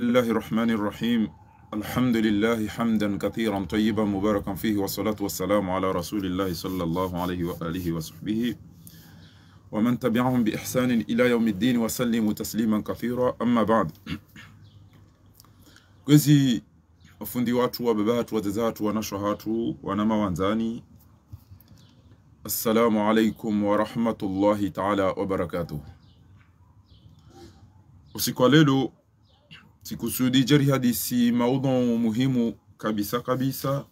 بسم الله الرحمن الرحيم الحمد لله حمدا كثيرا طيبا مباركا فيه والصلاة والسلام على رسول الله صلى الله عليه وآله وصحبه ومن تبعهم بإحسان إلى يوم الدين وسلم تسليما كثيرا أما بعد كزي أفندي واتو وببات وززات ونشهات ونما وانزاني السلام عليكم ورحمة الله تعالى وبركاته warahmatullahi sikusudi jari hadisi maudho muhimu kabisa kabisa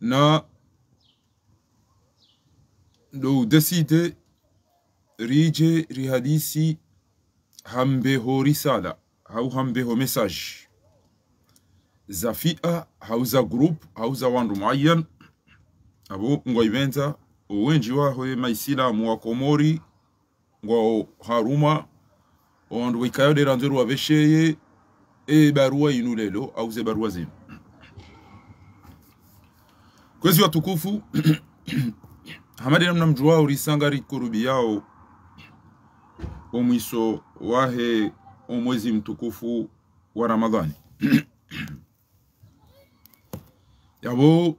na ndo deside rije rihadisi hambeho risala au hambeho message za fia au za group au za wandu muayyan abo ibenza uwenji waho maisilamu wa komori ngo haruma ondwikayo lero nzeru wavesheye ebarua inu lelo au ze barua zenu kwezi watukufu hamadi namna mjuwao risanga rikurubi yao omwiso wahe omwezi mtukufu wa ramadhani yabo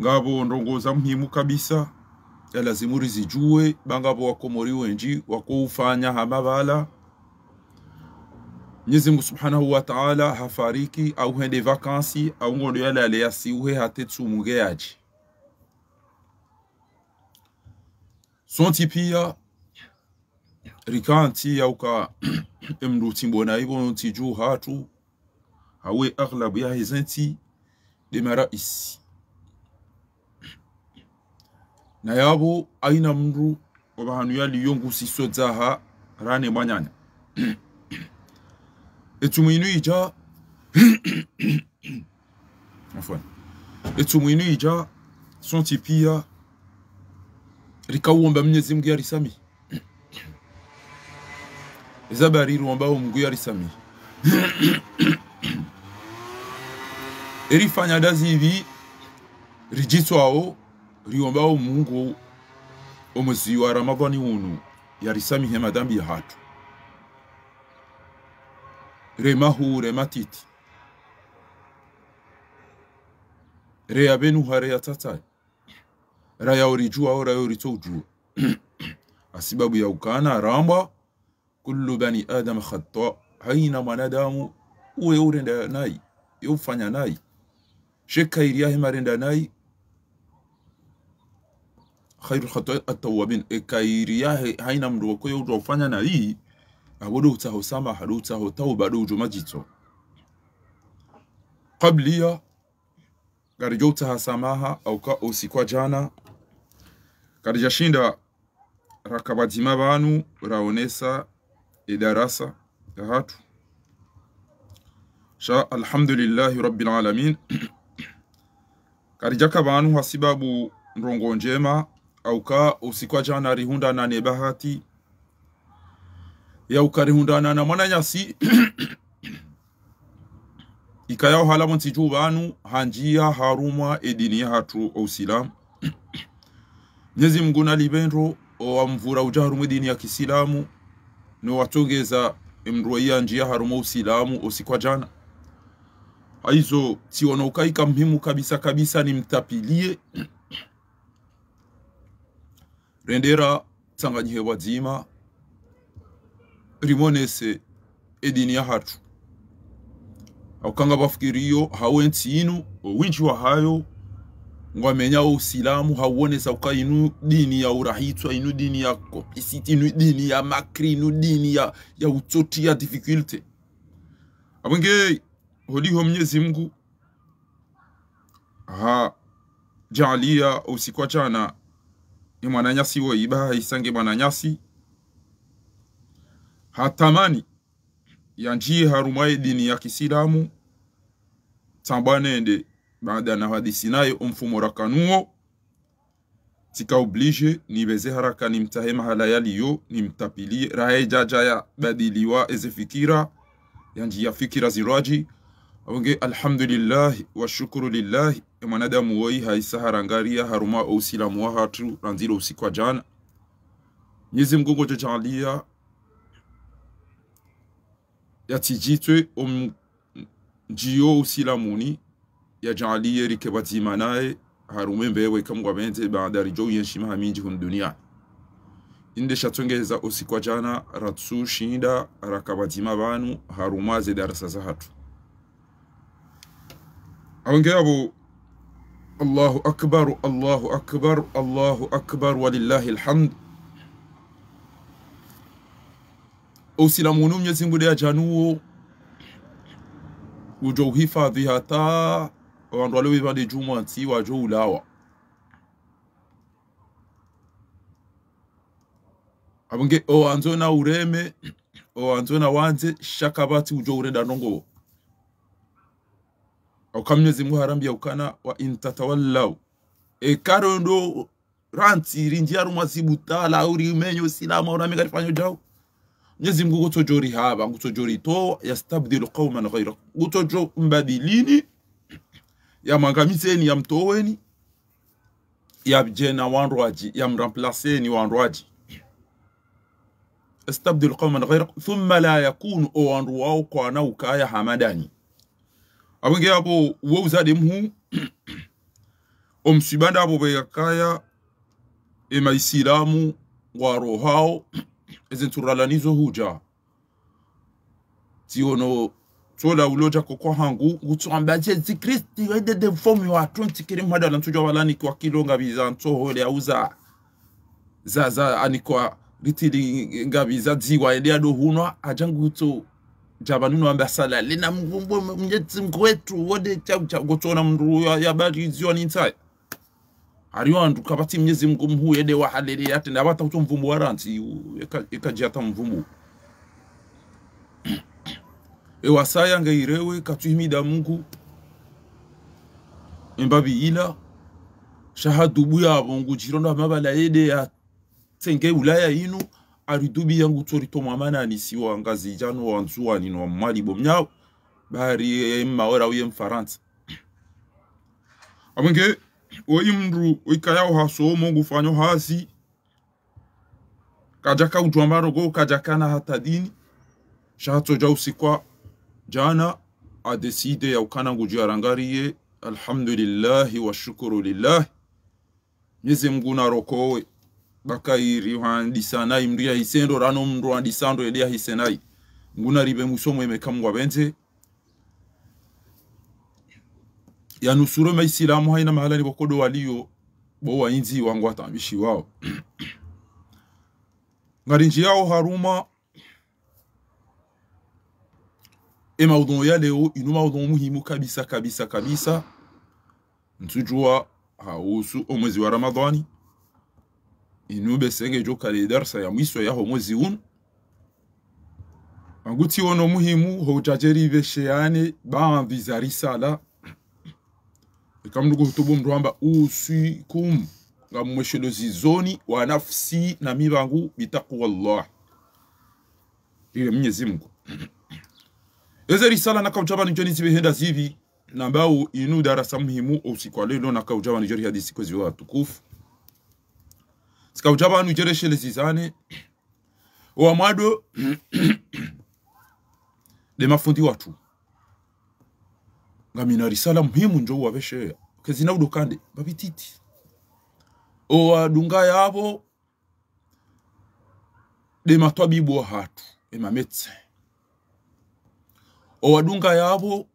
ngabo ndongoza muhimu kabisa ya la zimuri zijouwe, banga pou wakou moriwenji, wakou fanya hamabala, nye zimu subhanahu wa ta'ala, ha fariki, a ouhen de vakansi, a ou ngondi ala le yasi, ouhen hatet sou mungi aji. Son tipi ya, rikan ti, ya ou ka emlou timbo na ibon, yon ti jou hatou, a ouwe akhlab ya hezenti, de maraisi. na yabo aina mndu wabahanuyali yongu siso dzaha rane mwanyanya etsumwinu ija afwan etsumwinu ija santi pia rikauomba mnyezi mngu yarisami ezabariri mgu ya risami erifanya rijitu hao riomba omuhungu omuziyi wa ramadhani wunu yarisamihe madambi yahatu remahu rematiti reya benuha reya tatai raya orijua o raya asibabu ya ukana rambwa kullu bani adam khata haina mwanadamu uwe urenda nai yeufanya nai shekairiyahimarenda nai khairul khatoi atawabin ekairi ya haina mndu ya yo ufanya na hii abodo utaho sama haru utaho tauba do ujuma jito qabliya garjo utaha samaha au ka usikwa jana karija shinda rakabatima banu raonesa idarasa ya hatu sha alhamdulillahi rabbil alamin karija kabanu hasibabu ndongo njema auka rihunda na ne bahati ya hunda na ikaya hala halamo ntiju banu hanjia haruma edini ya hatu ousilamu mnyezi mngu nalibendro owamvura uja harumwe dini ya kisilamu nowatogeza emruwaiya njia haruma usilamu usikwa jana aizo tionaukaika mhimu kabisa kabisa ni mtapilie rendera nsanganyihebwa dzima rimonese edini ya hatu akukanga bafikirio hawe ntsinu wa hayo ngo amenyawo usilamu hauonesa kuka inu dini ya urahitwa inu dini ya kopisiti inu dini ya makri inu dini ya, ya utsoti ya difficulty abwenge holiho mnyezi mngu ha jalia usikwacha na ni mwananyasi huo iba isange mwananyasi hatamani yanjie harumaye dini ya kisilamu tambanende baada na hadisi nayo umfumo rakanuo tikaoblige beze haraka nimtahe mahala yaliyo nimtapilie rahe jaja ya badiliwa eze fikira yanjia fikira ziraji avuge alhamdulillahi washukuru lillahi e mwanadamu woi haisa harangaria haruma ousilamu wa hatu ranzira usiku wa jana nyezi mgungo jojalia yatijitwe omjiyo usilamuni yajalie rikebazimanaye harume mbewe kamgwa benze baadari jo yenshima haminji hun dunia inde shatongeza usiku wa jana ratsu shinda rakabazima banu ze darasa za hatu aongea Allahu akbar Allahu akbar Allahu akbar walillahi alhamd usilamu unu Mwenyezi ya januo ujo uhifadhi hata wandu wale wivade jumwa wajo ulawa abonge owanzo na ureme owanzo na wanze shakabati ujo urenda ndongobo oka mwenyezi mungu harambia ukana wa intatawallau ekaro ndo rantiri tala rumwazibutala urimenyo silama urame karifanyo jau mwenyezi mungu gutojori haba gutojori to yastabdilu qauman ghairakum gutojo mbadilini ya ya mangamiseni mtoweni yamwangamiseni yamtoweni yabjena wanrwaji yamramplaseni wanrwaji استبدل قوما ghairakum ثم لا يكون او انرواو kwana ukaya حمداني awenge apo uwo uzade mhu omsibanda apo beyakaya emaisilamu warohao ezinturalanizo huja tiono tola uloja koko hangu ngutswamba je zikristi wede de fomi wa tronti kiri mhada na tujwa walani kwa kilonga biza ntsoho le auza za za anikwa ritili ngabiza ziwa ende ado ajangu ajangutso amba sala lina mvumbo mnyetsi mkwetu wode chaguchagotona mndu ni nintsaya ariwa andu kapati mnyezi mngu mhu yede wahalele ati nabata kuto mvumbo warantsi ekajiata mvumbo ewasaya ngeirewe katuhimida mungu mbabi embabiyila shahadubu ya mungu jirondo wa mabala yede ya tenge ulaya inu aridubi yangu tori to mamana ni si wa ngazi jano wa nzuwa ni no mali bo nyao bari emma eh, eh, ora uye mfaransa amenge o imru ikayao haso mungu fanyo hasi kajaka ujwambaro go kajakana hata dini shato ja usikwa jana adeside ya ukana nguju arangariye alhamdulillahi wa shukuru lillahi nyezi mguna narokowe bakairi wandisanai mndu yahisendo rano mndu wandisando yede yahisenai nguna ribe musomo imekamgwa benze yanusuro maisilamu haina mahala ni bokodo waliyo bo wainzi wangu watambishi wao ngari nji yao haruma e maudhu ya leo inu maudhu muhimu kabisa kabisa kabisa nsujua hausu omwezi wa ramadhani inube sengejo kale darasa ya mwiso ya homo uno anguti wono muhimu houtajeri vesheane sala. Eka ikamndugu hutubu mndu amba usikum ngamumweshelozi zizoni wa nafsi na mivangu wallah. ile mnye zimungu. eze risala naka nakaujabani joni zivehenda zivi nambau inu darasa muhimu usiku wa leo nakaujabani jori hadisi kwezi wa tukufu anu jere shele zizane owamado demafundi watu ngamina risala muhimu njo wabesheya kezina udokande De owadunga bibu dematwabibu hatu emametse owadunga De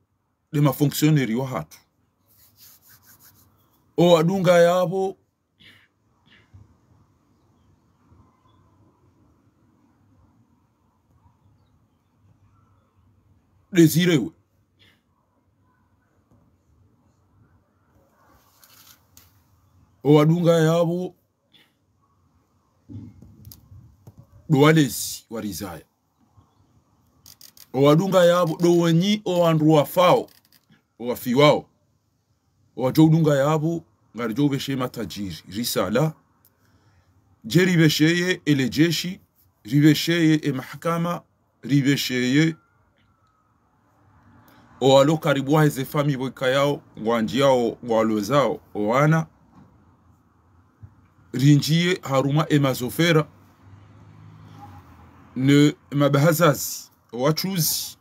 demafonksioneri wa hatu owadunga abo. Desire we. owadunga yavo dowanesi warizaya owadunga yavo dowenyi owandu wafao owafiwao owajoudunga yavo ngarijoveshe matajiri risala je rivesheye ele jeshi rivesheye emahakama rivesheye owalo karibu wahe fami boika yao wanji yao zao owana rinjiye haruma emazofera ne mabahazazi owachuzi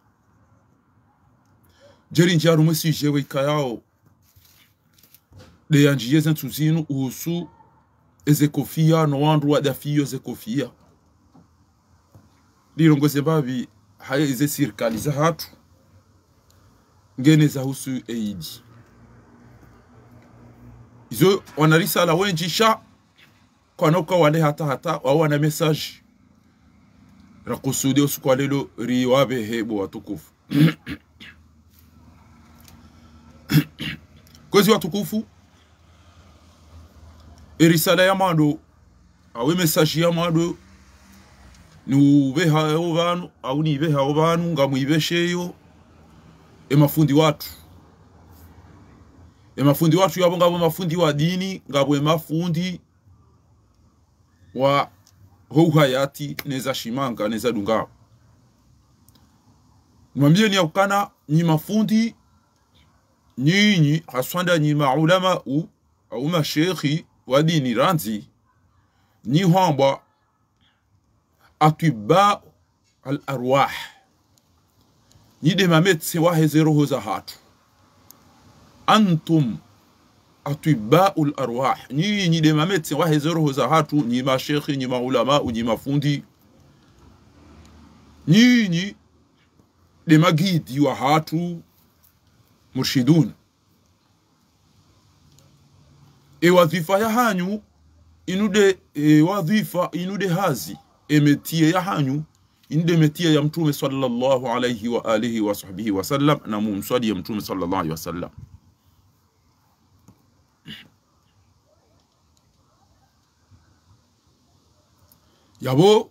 jerinji haruma sije boika yao zentu zentuzinu uhusu ezekofia nowandu wadafiyo zekofia lirongoze mbabi haye ize sirikali za hatu za husu eidi izo wanarisala wenjisha kwanoka wale hata hata wao wana message rakusudia usiku lelo leo riwabe hebo watukufu kwezi watukufu erisala ya mando awe message ya mado niubehayo banu au niibehayo banu ngamwibesheyo emafundi watu emafundi watu yapo ngapo mafundi wa dini ngapo emafundi wa houhayati neza shimanga neza mwambie ni yakukana nyi mafundi nyinyi haswanda nyi maulamau au mashekhi wa dini ranzi nyi hamba atwibau al arwah yidema metse waheze roho za hatu antum atibau larwah nyii nyidema metse waheze roho za hatu nyi mashekhi nyi maulamau nyi mafundi nyinyi demagidi wa hatu murshidun e ya hanyu inude e wadhifa inude hazi emetie ya hanyu indemetia ya mtume sallallahu alayhi wa alihi wa sahbihi wa sallam na mumswali ya mtume sallallahu alayhi wa sallam yabo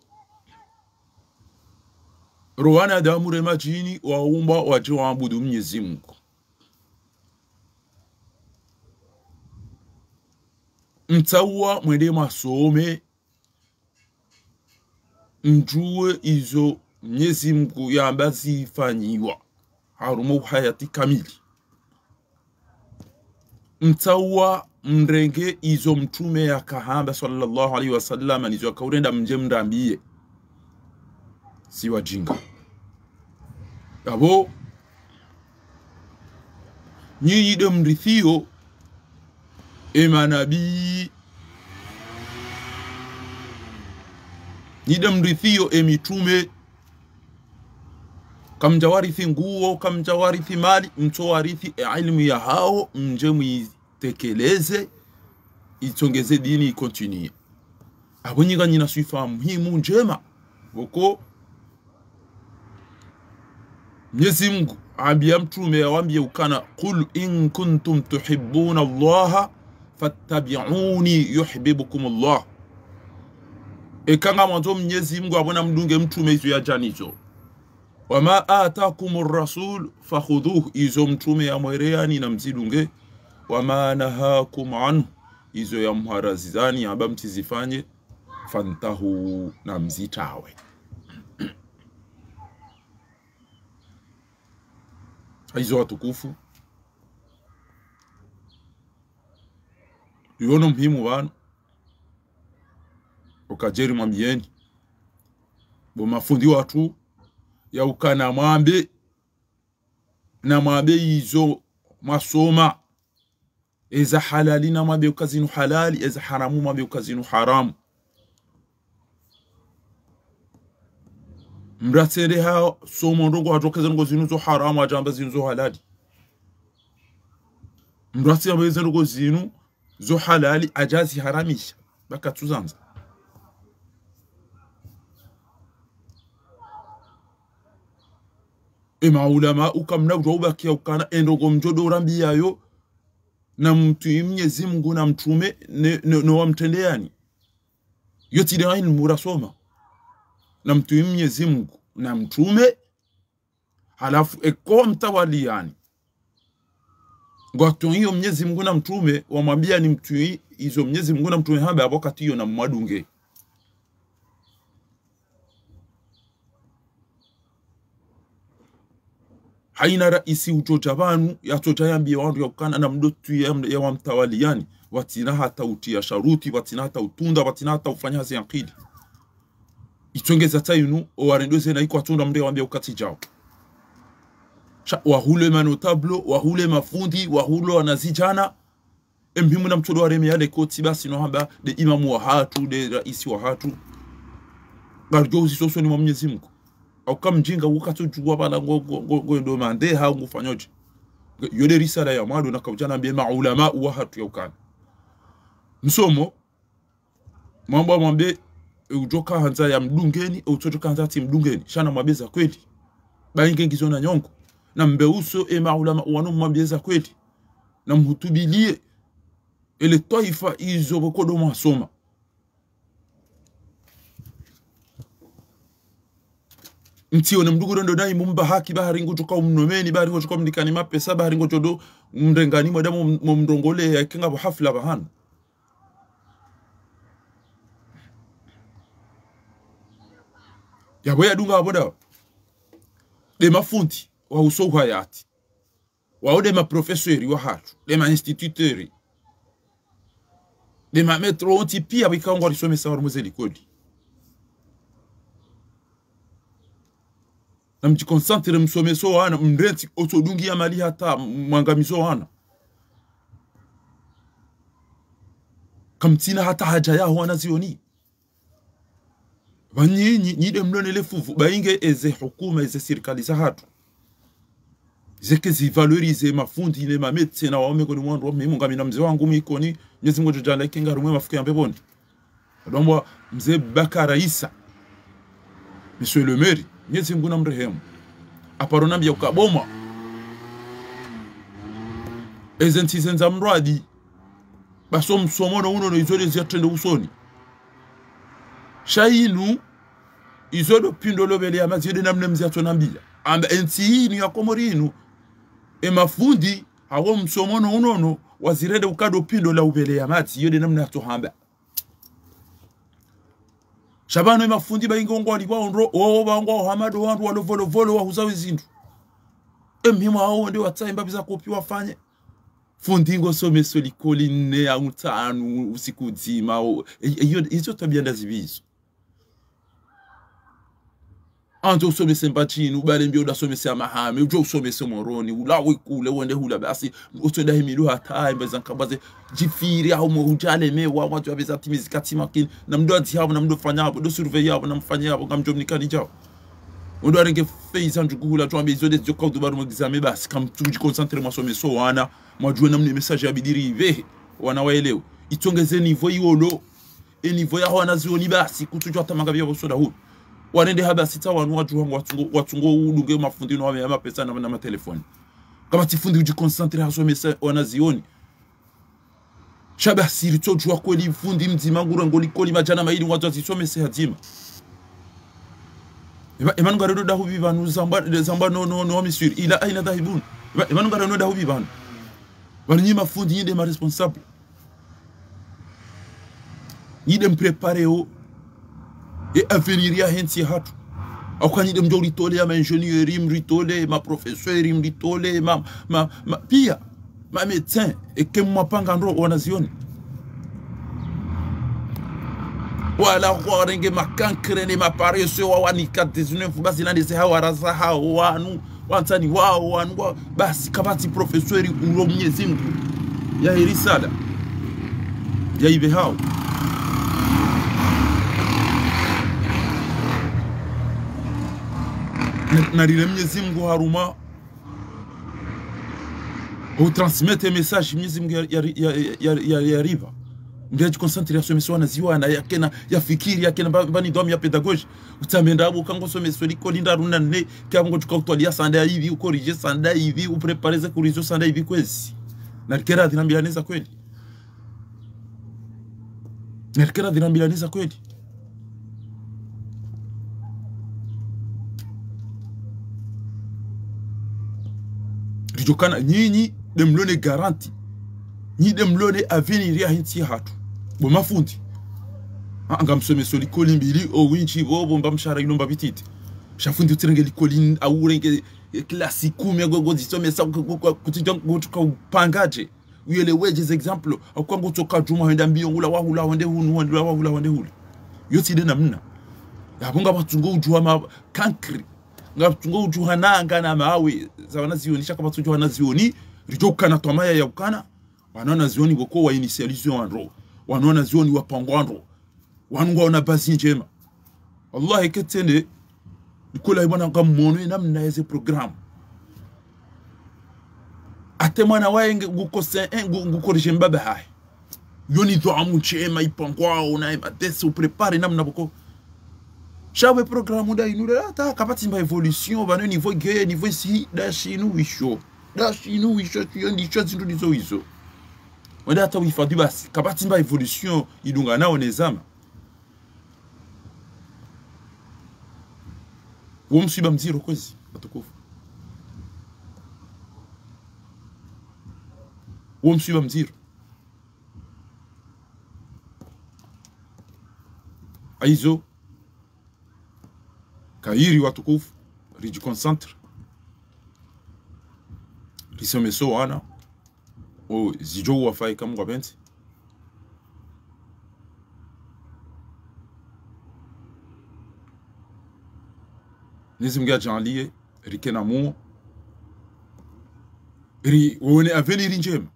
rowana damure majini waumba waje waabudu Mwenyezi Mungu mtauwa mwende masome mjue hizo Mwenyezi Mungu yamba zifanyiwa harumo hayati kamili mtaua mrenge izo mtume ya kahamba sallallahu alaihi wasallam nizo akaurenda mje mrambie si wajinga abo nyinyi de mrithio emanabii nida emitume kamjawarithi nguo kamjawarithi mali mtowarithi e ilmu ya hao mje mwitekeleze itongeze dini ikontinia abonyiga nyina sifa muhimu njema woko Mwenyezi Mungu ambia mtume awambie ukana qul in kuntum tuhibbuna allaha fattabi'uni yuhibbukum allah ekanga mwanzo mnyezi mungu abona mdunge mtume hizo ya janizo wama atakum rasul fakhudhuhu izo mtume mwereani na mzidunge wama nahakum anhu izo yamharazizani aba mtizifanye fantahu na mzitawe hizo watukufu yuona muhimu vanu ukajeri bo bomafundi watu yauka ukana mwambe na mwambe izo mwasoma eza halali na mwambe ukazinu halali eza haramu mwambe ukazinu haramu mratsere ha somo ndongo hatokezano ngo zinu zo haramu ajamba zinu zo halali mratsere ambaye zinu zo halali ajazi haramisha baka tuzanza emaulama ukamna kia ukana endogo mjodorambiyayo na mtu mnyezi mngu na mtume nowamtendeani yotidain murasoma na mtu mnyezi mungu na mtume halafu ekowa mtawaliani ngwakto hiyo mnyezi mngu na mtume wamwambia ni mtu hizo mnyezi mngu na mtume habe abokati hiyo na mwadunge haina raisi uchocha vanu yachochayambia wandu yakukana na mdotu ya wamtawali yani watina hata utia sharuti watina hata utunda watina hata ufanya hazi yankidi ichongeza tayinu owarendose na iko atunda mnde wambia ukati jao wahule manotablo wahule mafundi wahule wanazijana emhimu na mtodo wareme yale koti basi hamba de imamu wa hatu de raisi wa hatu garjozi soso ni mwa Mwenyezi au auka mjinga ukatujua bana ngo ngo ngo ndo mande ha ngo fanyoje yode risala ya mwadu na kaujana ma ulama wa hatu yaukana msomo mambo mwambe ujoka hanza ya mdungeni joka hanza ti mdungeni shana mwabeza kweli bainge ngizona nyongo na mbe uso e ma ulama maulama wanu mwabeza kweli na mhutubilie ele taifa izo bokodo mwasoma mtione mduguro ndo dai mumba haki bahari ngo tuka mnomeni bahari ngo tuka mdikani saba bahari ngo chodo mrengani mmrongole ya kinga bo hafla bahan ya boya dunga boda de mafunti wa uso kwa yati wa ode ma maprofesori wa hatu de ma mainstituteri de mametro onti pia bikangwa risomesa wa muzeli kodi na mjikonsantre msomeso wana mrenti otodungi ya mali hata mwangamizo wana kamtina hata haja ya wana zioni nyi nyi de mlone le fufu bainge eze hukuma eze serikali za hatu zeke zi zivalorize mafundi ne mametse na waume koni mwandu wame munga mina mzee wangu mikoni Mwenyezi Mungu jana ikinga rumwe mafuku ya mbeboni adombo mzee Bakara Isa monsieur le maire Mwenyezi Mungu na mrehemu aparonambia ukabomwa ezentsize nza mrwaji baso msomono uno noizode ziyathende usoni shainu izodo pindo lobele amaziyode namne nambia amba entsiinu yakomorinu emafundi awo msomono unono wazirede ukado pindo la ubele yamati yode namne atohamba shabano emafundi baingi ongo walibwa onro owo bango wa hamadu wandu walovolovolo wahuzawe zindu emhima awo ndi kopi bizakopi wafanye fundi ngosomeso likoli nne amutanu usiku dzima e, iyo izo tabia ndazibizo anze usomese mbatini ubale mbio udasomese amahame ujo usomese moroni ulawe kule wende hula basi usodahimilu hataye mbeza nkambaze jifiri aho mo mewa watu abeza timizi katima kini na mdo adhihabu na mdo fanyabo do surveyabo na mfanyaabo ngamjomnikani jao undo arenge feiza njukuhula tuambe izode zokaudu baru mwagizame basi kamtujikonsantre mwasomeso wana mwajue namne mesaje abidirive wanawaelewa itongeze nivo iwolo enivo yaho wanazioni basi kutujwa tamanga vyavo soda hulu wanende haba sita wanu watu wangu watungo watungo ulunge mafundi wame yama pesa na na telefoni kama tifundi uji konsantri haso mesa wanazioni shaba siri to juwa kweli fundi mzima ngura ngoli koli majana maili watu mese se hajima imanu garudo dahu bibanu zamba zamba no no no misuri ila aina dhahibun imanu garudo dahu bibanu walinyi mafundi yende ma responsable nyinde mprepare o et avenir ya hensi hatu akwanyide mjo litole ama ingénieur im litole ma professeur im litole ma, ma, ma pia ma médecin ekemumapanga ndo wanazioni wala hwarenge makankre ne maparese wawanika 19 basi landese hawarasa hao wanu wantani wao wanu wa, basi kabati profesori uro mnyezi ya irisada ya ive narire mwenyezi mungu haruma utransmete message mwenyezi mungu yariva ndiyajikoncentration meso wanaziwana yakena yafikiri yakena mbani domu ya pedagoge utsamenda abo kangoso meso liko lindaruna ne kyango tukakutwalia sanda hivi ukorije sanda hivi uprepareze kurizo sanda hivi kwezi nalikera dhinambilaneza kweli nalikera dhinambilaneza kweli kutokana nyinyi demlone garanti nyi demlone avenir ya hinti hatu bo mafundi anga msome msomeso likoli mbili owinchi bobo mba mshara inomba bitite shafundi utirenge likoli aurenge e, klasi kumi agogozisomesa wage is example akwangu toka juma henda mbio ngula wahula wende hunu wahula wende hulu yosi ide namna yabonga batungo ujua ma kankri ngatunga ujuhana angana mawe zawana shaka batu ujuhana zioni rijokana tomaya ya ukana wanaona zioni wako wa initialisation wanro wanaona zioni wapangwanro wanungwa wana bazi njema Allah heketene nikula hibana nga mwono ina mnaeze programu ate mwana wae waye gukose eh, gukoresha mbabe hae yoni dhamu chema ipangwao na matesi uprepare namna boko Cha we programo da inou la ta kapatin ba evolisyon, ba nou nivou geye, nivou si, da si inou wisho, da si inou wisho, ki yon di chan zin nou dizo wizo. Wan da ta wifa di ba kapatin ba evolisyon, yi dunga na wane zama. Wou msi ba mzir wako zi? A to kofo. Wou msi ba mzir? A yi zo? Kairi watukufu lijiconcentre so wana o zijo wafai benti nizi mga janlie rike na muo ri wone aveli ri njema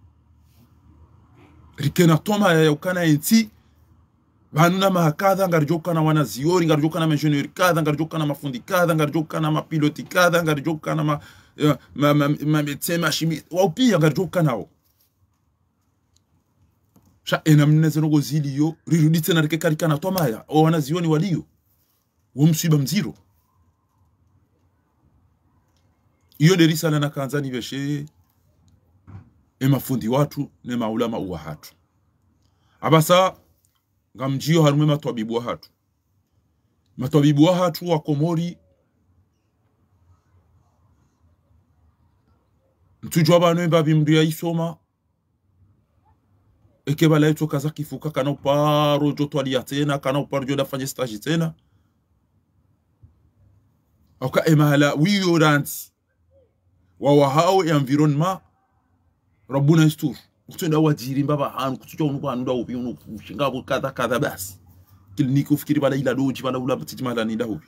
rike na toma ya ukana enti vanhu namahakadha na wanaziori ngarijokana maingeneur kadha na mafundi kadha na mapiloti kadha ngarijokana mamédecin eh, machimiste waupia ngarijokanawo sha ena gozili mnezenokoziliyo rirudi tena rikekarikana twamaya owanazioni waliyo womswiba mziro iyo na ni nakanza e mafundi watu ne nemaulama uwa hatu abasa nga mjio harumwe matwabibu wahatu matwabibu wa wakomori mtujwa banwe ya isoma bala eto kaza kifuka kana uparo jo twalia tena kana uparo jo dafanye stage tena aka emahala wiyo ranti wawahao environnement rabbuna isturu kutenda wajiri mbaba hanu kutuja kutucha unuku hanu ubi unuku ushinga abo kadha kadha basi kili niku fikiri bala ila doji bala ula batiji mahala ninda hupi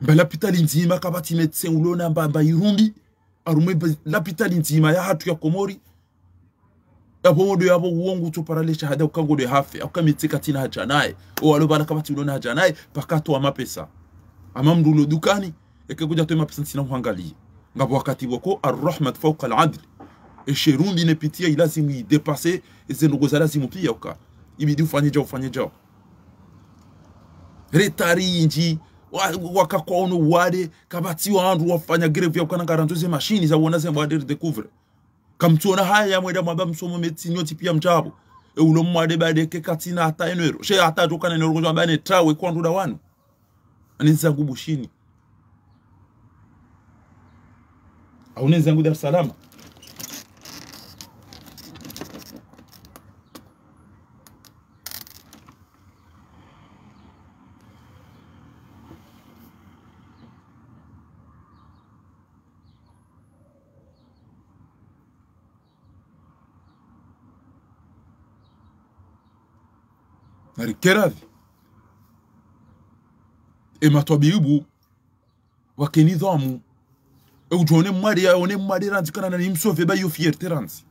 mbala pitali nzima kabati metse ulona mbamba irundi arume la lapitali nzima ya hatu ya komori ya ya yabo uongu tu parale shahada ukangode hafe ya akamitsika katina hajanae o owalo bala kabati ulona hajanae naye wa mapesa ama mndulo dukani kekuja toe mapesa nsina muangalie ngabo wakati wako arrahmat fauka aladli esherundi nepitia ilazimu idepase zenogoza lazimu pia uka ibidi ufanye jao ufanye jao retarinji wakakwaono wade kabatiwa andu wafanya grevu ya ukanangara ntoze mashini za wona zembo adere decouvre kamtuona haya mweda mwaba msomo metinyoti pia mjabo eulo mwade badeke katina hata enero she hata tokana enero kwanza bane trawe kwandu dawanu aninza ngubushini au nenda zangu Dar es Salaam. narikeradhi ematabibu wakenizamu kuti one mwari one mwari ranzi kana nimsove ba yofiyerte ranzi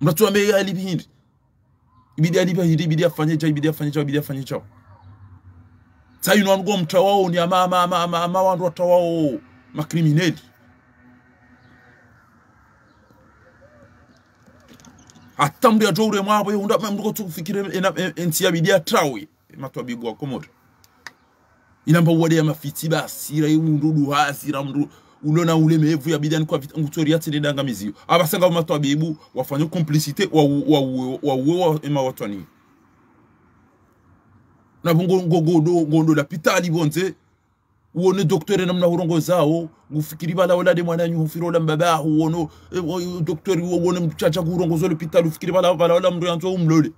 mnatuambia alipi hindi ibidi alipi hindi ibidi afanye cha ibidi afanye cha ibidi afanye cha sa ino ango mta ni ama ama ama ama, ama wandu wata makrimineli hata mndu yatoure mwabo yunda mndu kufikire enti e, ya bidi atrawe matwabigwa komoto inamba wade ya mafiti basira imundu duhasira mndu ou lona ou lemeye vwe abiden kwa vitang utori ati le danga mezi yo. Aba senga ou matoa beye bu, wafanyo komplicite wawowe wawowe wawotwani. Na bon gondola pita li bonze, wone doktore nan mna urongo zao, gu fikiri bala wala demwana nyon, wone mba wala mbaba, wone mbacha jago urongo zo lopita, wone mba wala mbaya antoa ou mlole.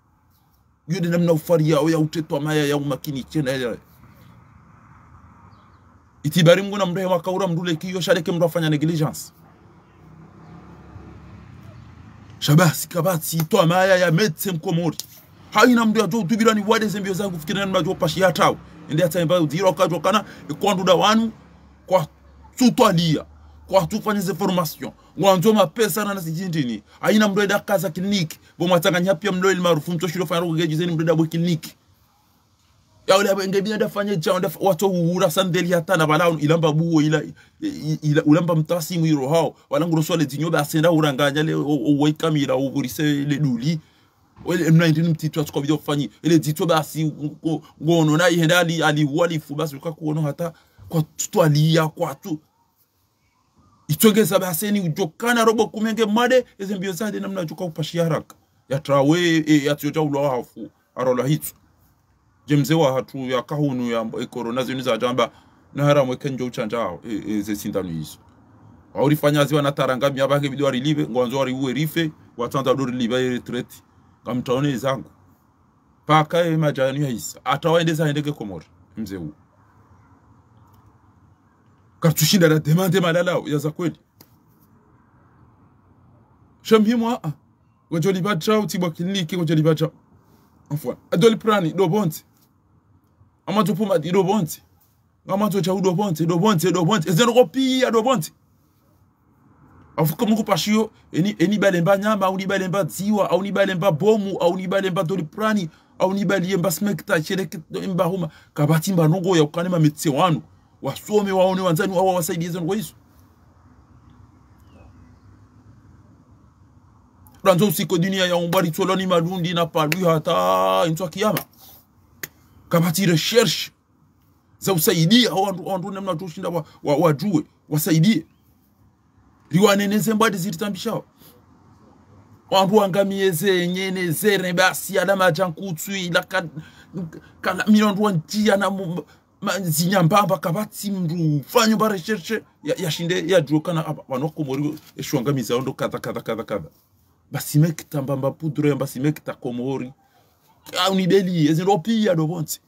Yo dene mna ou fari yao, ya uteto ama yao, yao makini, kene yao. itibari mguna mndu hewakaura mndule kiyo shareke mndu afanya negligence shabasi kabati itoa maya ya metse mkomori haina mndu jo utubira ni wade zembio zangu fikira ni majo pashi ya tau. ndi hata mbayo dira kajo kana kwa nduda wanu kwa tuto alia. kwa tufanyize formation ngwanzo mapesa na nasi jindini. haina mndu da kaza kliniki Bumatanga nyapia mndu ili maarufu mtoshiro fanya rogeje zeni mndu da bo ya yaani ule ngebina dafanye jao watu huura sandeli hata na bala ilamba buo ila, ila ulamba mtasi mwiro hao wala nguruso le dinyo basenda uranganya le owekamira uburise le duli ele mnaindi mtitu atuko video fanyi ele dito basi ngono na ihenda ali ali wali fu basi kwa kuona hata kwa tutu aliya kwa tu itogeza basi ni ujokana robo kumenge made eze mbio zade namna joka upashia haraka ya trawe e, ya tuja ulo hafu arola hitu jemze wa hatu ya kahunu ya e, corona zinu za jamba na haramu kenjo uchanja e, e, ze sindano hizo auri fanya ziwa na tarangami ya bake wa rilive, nguanzo wa uwe rife watanza dori rilive ya retreti Kwa kamtaone zangu paka ya majani ya isa. hisa za hendeke komori Mze huu katushinda na demande malalao ya za kweli shamhimu a ah, ngojolibatra utibwa kliniki ngojolibatra afwan adoliprani dobonte amato amato puma di do do do bonti bonti bonti cha amathuphuma idobonsi ngamathotsha udobonsi idobonsi idobonsi ezenokopia dobonsi afuka mungu pashiyo eni eni balemba nyama au nibale balemba ziwa au nibale mba bomu au balemba mba prani au nibale mba smekta chereke mba huma kabati mba nongo ya ma mitse wanu wasome waone wanzani wao wasaidie zenu kwa isu ranzo usiko dunia ya umbali tsoloni madundi na padui hata intwa kiyama kamati recherche za usaidia wandu wandu namna tushinda wa, wa, wajue wasaidie riwaneneze mbadi zitambisha ziritambishawo wandu zenye ne zere basi adama jankutswi ila kala milandu wanjia na mbamba kabati mdu fanyo ba recherche yashinde ya yajue kana wanokomori eshwangamiza ondo kadha kadha kadha kadha basi basimekita mbamba pudro basi simekita komori unibeliye zinto piya doponzi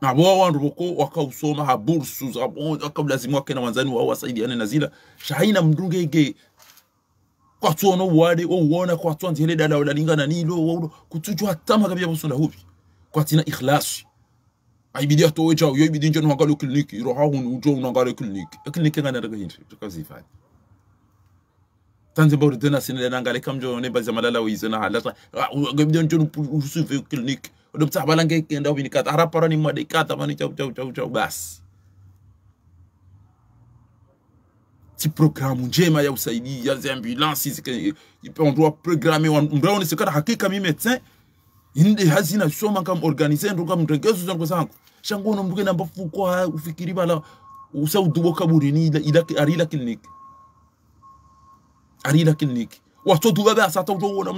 na wao wandu boko wakausoma habursu za bonza kabla zimu wake na wanzani wao wasaidiane na zila shahina mdungege kwa tuono wale uona kwa tuanzi hele dala wadalinga na nilo waulo kutujua tama kabia bosula hupi kwa tina ikhlasi aibidi atowe chao yoibidi njano hangalu kliniki roha hunu ujo unangalu kliniki kliniki ngana daga hindi tukazifanya Zanzibar dena sene na ngale kam jo ne bazi malala wi zona halata ah, gabdan jo usuve klinik do bta balange kenda wini kata ara parani made kata mani chau chau chau chau bas ti programu njema ya usaidi ya ambulances on doit programmer mbraoni sikata hakika mi médecin inde hazina soma kam organiser ndo kam ndregezo zangu shango shangono mbuke namba fuko ufikiri bala usauduboka burini ila ila arila clinic arina kliniki watoto baba hata ata ujo uona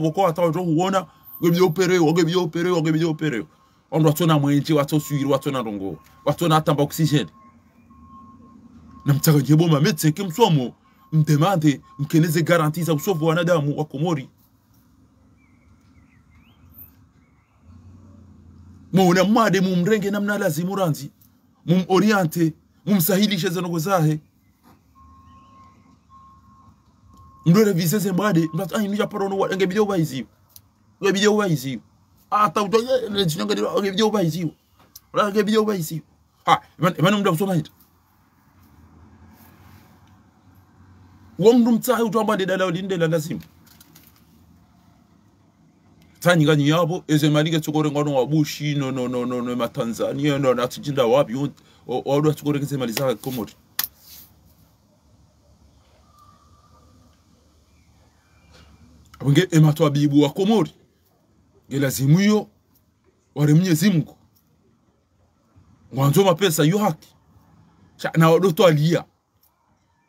boko hata utouona gebyoperewa gebyoperewa gebyoperewa ondo watona mwenje watoswiri na rongo na atamba oxygen mtaka jebo ma metse mametse kimsomo mdemande mkeneze garanti za usovu wa wanadamu wa Komori mwona mmade mumrenge namna lazimu ranzi mumoriente mumsahilishe zanogo zahe mbade uba uba uba mlole visese mrade ndishapata ngebidya ubaiziwa ngebidya ubaiziwa hata ngebidya ubaiziwa ngebidya ubaiziwa imani mndu akusomaita wo mndu mtsahe utwamba ndidalawo lindela lazima tsanyika nyabo ezemalike tsukorengano wabushi no no no no no ma tanzania no na natsichinda wapi wa tukore kese malizaka commodity abunge abonge ematabibu wa komori ngelazimu iyo wari mnyezi mungu mwanzo mapesa iyo haki cha na wadoto alia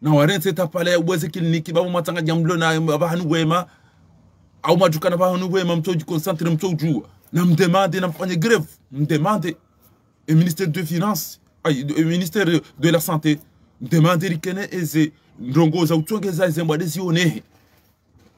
na warense tapale uweze kliniki babu matanga jambulo na abahanu wema au majuka na bahanu wema mtoji concentre mtojua na mdemande na mfanye greve mdemande e ministère de finance ay e ministère de la santé mdemande rikene eze ndongoza utsongeza eze mbwade onehe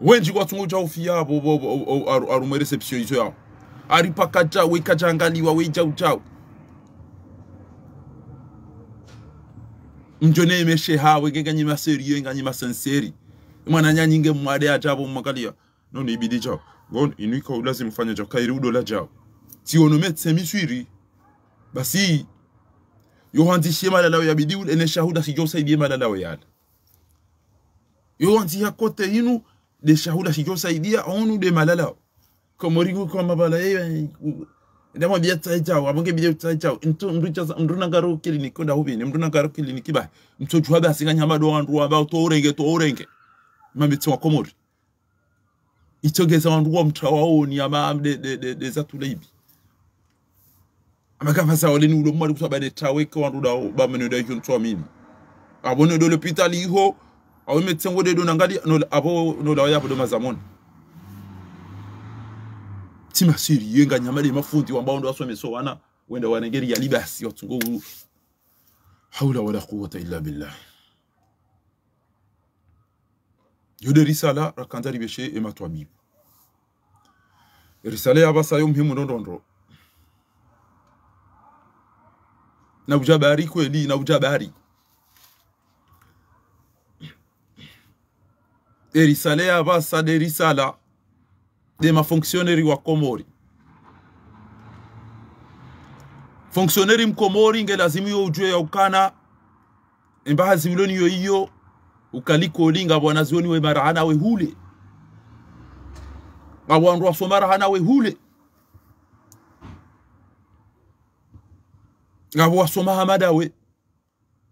wenji kwatungu chao fiyabo bo bo arume reception iso yao ari pakacha we kachangaliwa we chao chao njone imeshe hawe genganyi maseri yenganyi masenseri mwana nyinge mwade achabo mwakalia no ni bidi jao gon inuika ulazi mfanya chao kairi udola chao tionome tsemiswiri basi yo yohandishie malalao ya bidi ule ene shahuda si sijosaidie malalao yale yohandia kote inu de deshahuda onu de malala komorigu kwamabala bia eh, eh, eh, tsai chao abonge bia tsai chao ntu mrucha mruna ngaro kilini konda garo mruna ngaro kilini kiba mtsoju haba nyama do wandu waba to orenge to orenge mambitsi wa komori itogeza wandu wa wa oni ama de de de, de za tuleibi amakafa sa oleni ulo mwali kutaba de traweke wandu da ba menu da ntwa mimi abone do l'hôpital iho Awe médecin wo de do nangali abo nola yabo do mazamon. ti masiri yenga nyamale mafundi ambao ndo wasomeso wana wenda geri ya libasi watungo ulu haula wala kuwata illa billah yode risala rakandari beshe ematwa bibu risala yabasa yo muhimu ndondondo na ujabari kweli na ujabari erisale ya de risala de mafonctionnaire wa Komori. fonksioneri mkomori nge lazimu yo ujue ya ukana embaha ziuloni yo iyo ukaliko olinga bwana zioni we marahana we hule awandu so marahana we hule ngabo wasoma hamadawe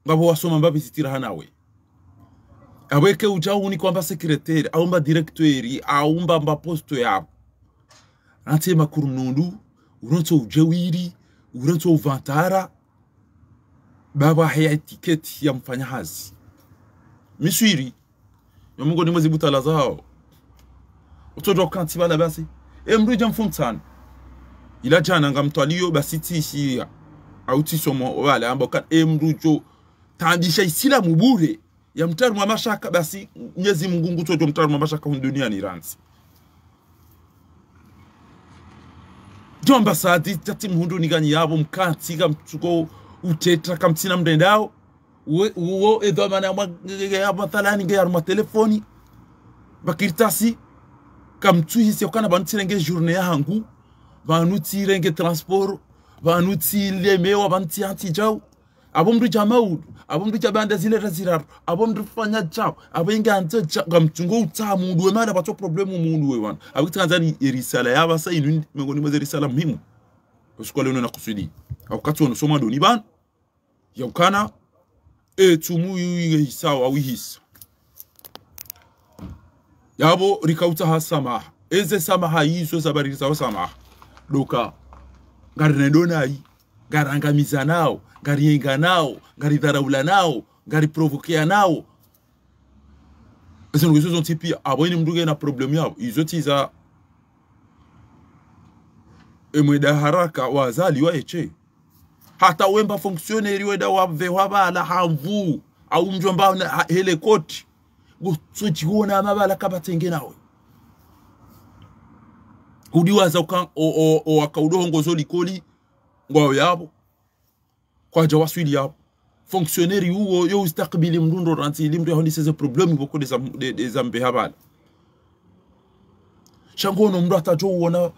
ngabo wasoma mbabi zitirahana we aweke ujauni kwamba sekretari aumba direktori aumba maposto yabo ante makuru nundu uronso ujewiri uronso uvantara baba haya etiketi ya mfanya mfanyahazi miswiri yomungo ni mwezi butala zao utodo kanti bala basi e jamfu mtano ila jana nga ngamtwaliyo basi tishia au tisomo wale ambao kan emru jo tandisha isilamu mubure ya mtaalamu wa mashaka, basi Mwenyezi Mungu ngutoto mtaalamu wa mashaka huko duniani ranzi jomba sadi tati muhunduniganye yabo mkantsiga mtsuko utetra kamtsina mndendao uwo edo mana mathalani nge yaruma telefoni bakiritasi kamtsuhise kana banutsire nge journe ya hangu banutsire nge transport banutsile mewa bantsiyantsijau abo mndu jamaudu abomndicha banda zineta zirapho abomndirufanya chao abenganze nga mtungo uta mundu we na bato problemu mundu we wana tanzani irisala ya basa sa inu miongoni mwa risala muhimu usiku leo na kusudi ono soma doni ban yaukana e tumu yuye hisawa au hisa yabo rikauta hasama eze samaha sabari sabarisa samaha doka ngarne donai ngarangamiza nao ngarienga nao ngaridharaula nao ngariprovokea nao zino ngezo zonse pia abo ine na problem yao izo tiza emweda haraka wazali waeche hata wemba fonksioneri weda wave wabala hamvu au mjwa mbao na hele koti gutsujiona mabala kabatenge nawe udiwaza uka o, o, o akaudohongozo likoli ngoyo yavo kwaja waswili yavo fonctionnaire uwo yo ustakbili youstakbili mndundo rantili mndu yahoniseze problemi de dezambe havala shangono mndu atajouona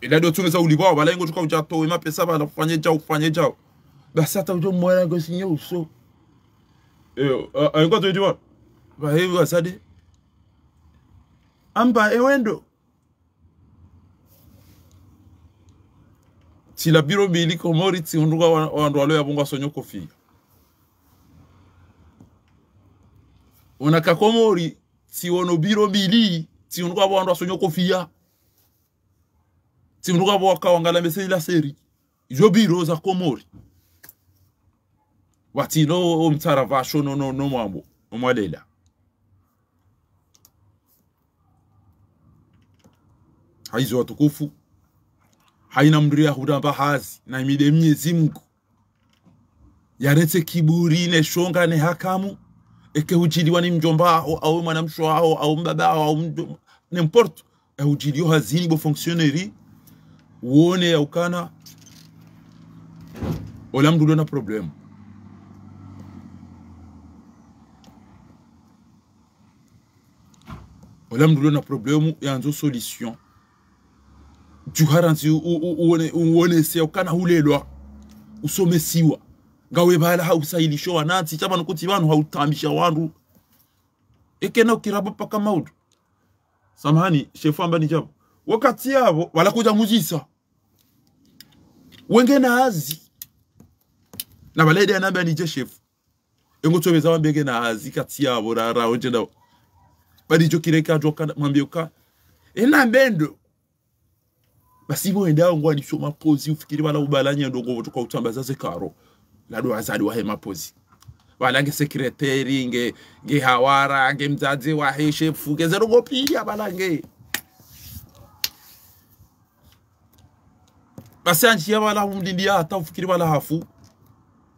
iladiotsungeza ulivawa valaingo tuka ujatowe mapesa vala kufanye jao kufanye jao basi hata ujo mwela mwarago sinye uso tuwe aingo tuitiwa vahevi wasadi amba ewendo tsila biro biliko mori tsihunduka wandu walo kofi. sonyokofiya komori mori wano biro bili tsihunduka avo wandu wasonyokofiya tsihunduka waka wangala meseli la seri Ijo biro za komori watilo omtsara vasho nono nomwambo omwalela haizo watukufu haina mndu yakutampa hazi na imide mnyezi mngu yaretse kiburi neshonga nehakamu ekehujiliwa ni mjombaho au mwanamshwaho au mbabaho au nimporte nimporto ehujilio hazini bo fonctionnaire uone yaukana ola mndu na problemu ola mndu na problemu yanzo solution juharansi uone uwoneseya ukana hulelwa usomesiwa ngawe bala hausahilisho wanansi chamano kuti vanhu hautambisha wandu ekena ukiraba paka maudu samahani shefu ambani chapo wakati yavo wala kuja mujisa wenge na azi na balede anambia nije shefu engo tobeza mbege na azi kati yavo rara onje ndawo badi jokireka jokana mambioka enambendo basi mwendawo ngwalisho mapozi ufikiri wala ubalanya dogo utamba utambaza zekaro lado azali wahe mapozi wala nge sekretari nge nge hawara nge mzazi wahe shefu nge ya bala balange basi anji ya wala umdindia hata ufikiri wala hafu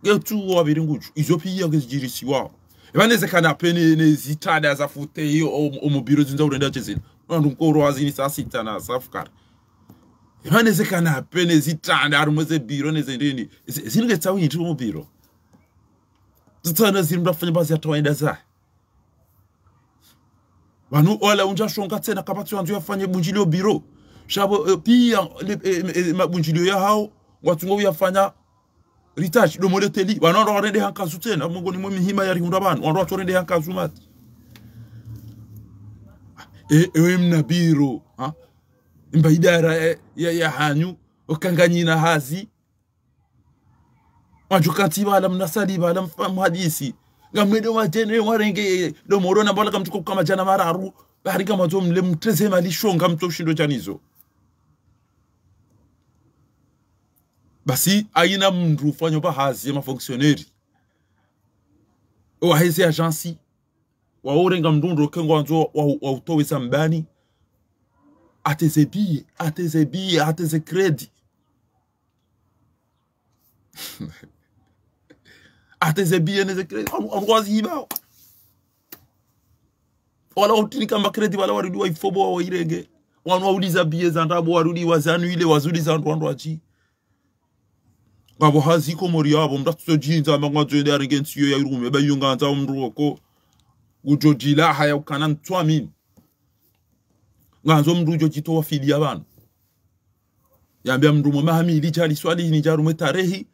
nge tu wabiri nguju izo pia nge zijirisiwa ibanezekana pene nezitanda zafute hiyo omubiro zinza urenda chezina wandu mkoro wazini saa sita na safukara impande zekanape nezitandaro zebiro nezendini zinenge dzaunyitiro mubiro dzitsana ziri mudafanya basi yatawaenda zai vanhu ola unjashonga tsena kapatswanzo yafanye bunjilio biro shavo eh, pia eh, eh, mabunjilio yahao ngwatsungo uyafanya ritachi domo leteli vanhu vandu varende hankazu tsena mongoni mwe mihima yarihunda vanhu vandu vatorende hankazu mati ewe mna biro mba idara ya, ya, hanyu hanyu na hazi majukati bala mnasali bala mfamu hadisi ngamwede wajene warenge morona bala kamtuko kama jana mararu bahari kama to mle mtreze malisho shonga mto shindo janizo basi aina mndu fanyo pa hazi ya fonctionnaire wa hezi hizi agency waorenga mndundo kengwa nzo wa utowe sambani atesaidie, atesaidie, atesekredi atesaidie neze kredi akwazi ibao wala utinika makredi wala warudi waifoboa wairege wanwauliza bie za ndabo warudi wazanu ile wazudi za ndwandwa achi ngabo haziko mori yabo mndatsojinza mangwadzwende aringensiyo yairume bayunganza umndu wako ujojila haya ukanantswa mini nganzo nga ujo omundu gyo ya abantu yambia mndu mwema hami ili chali swali ni jarumwe tarehi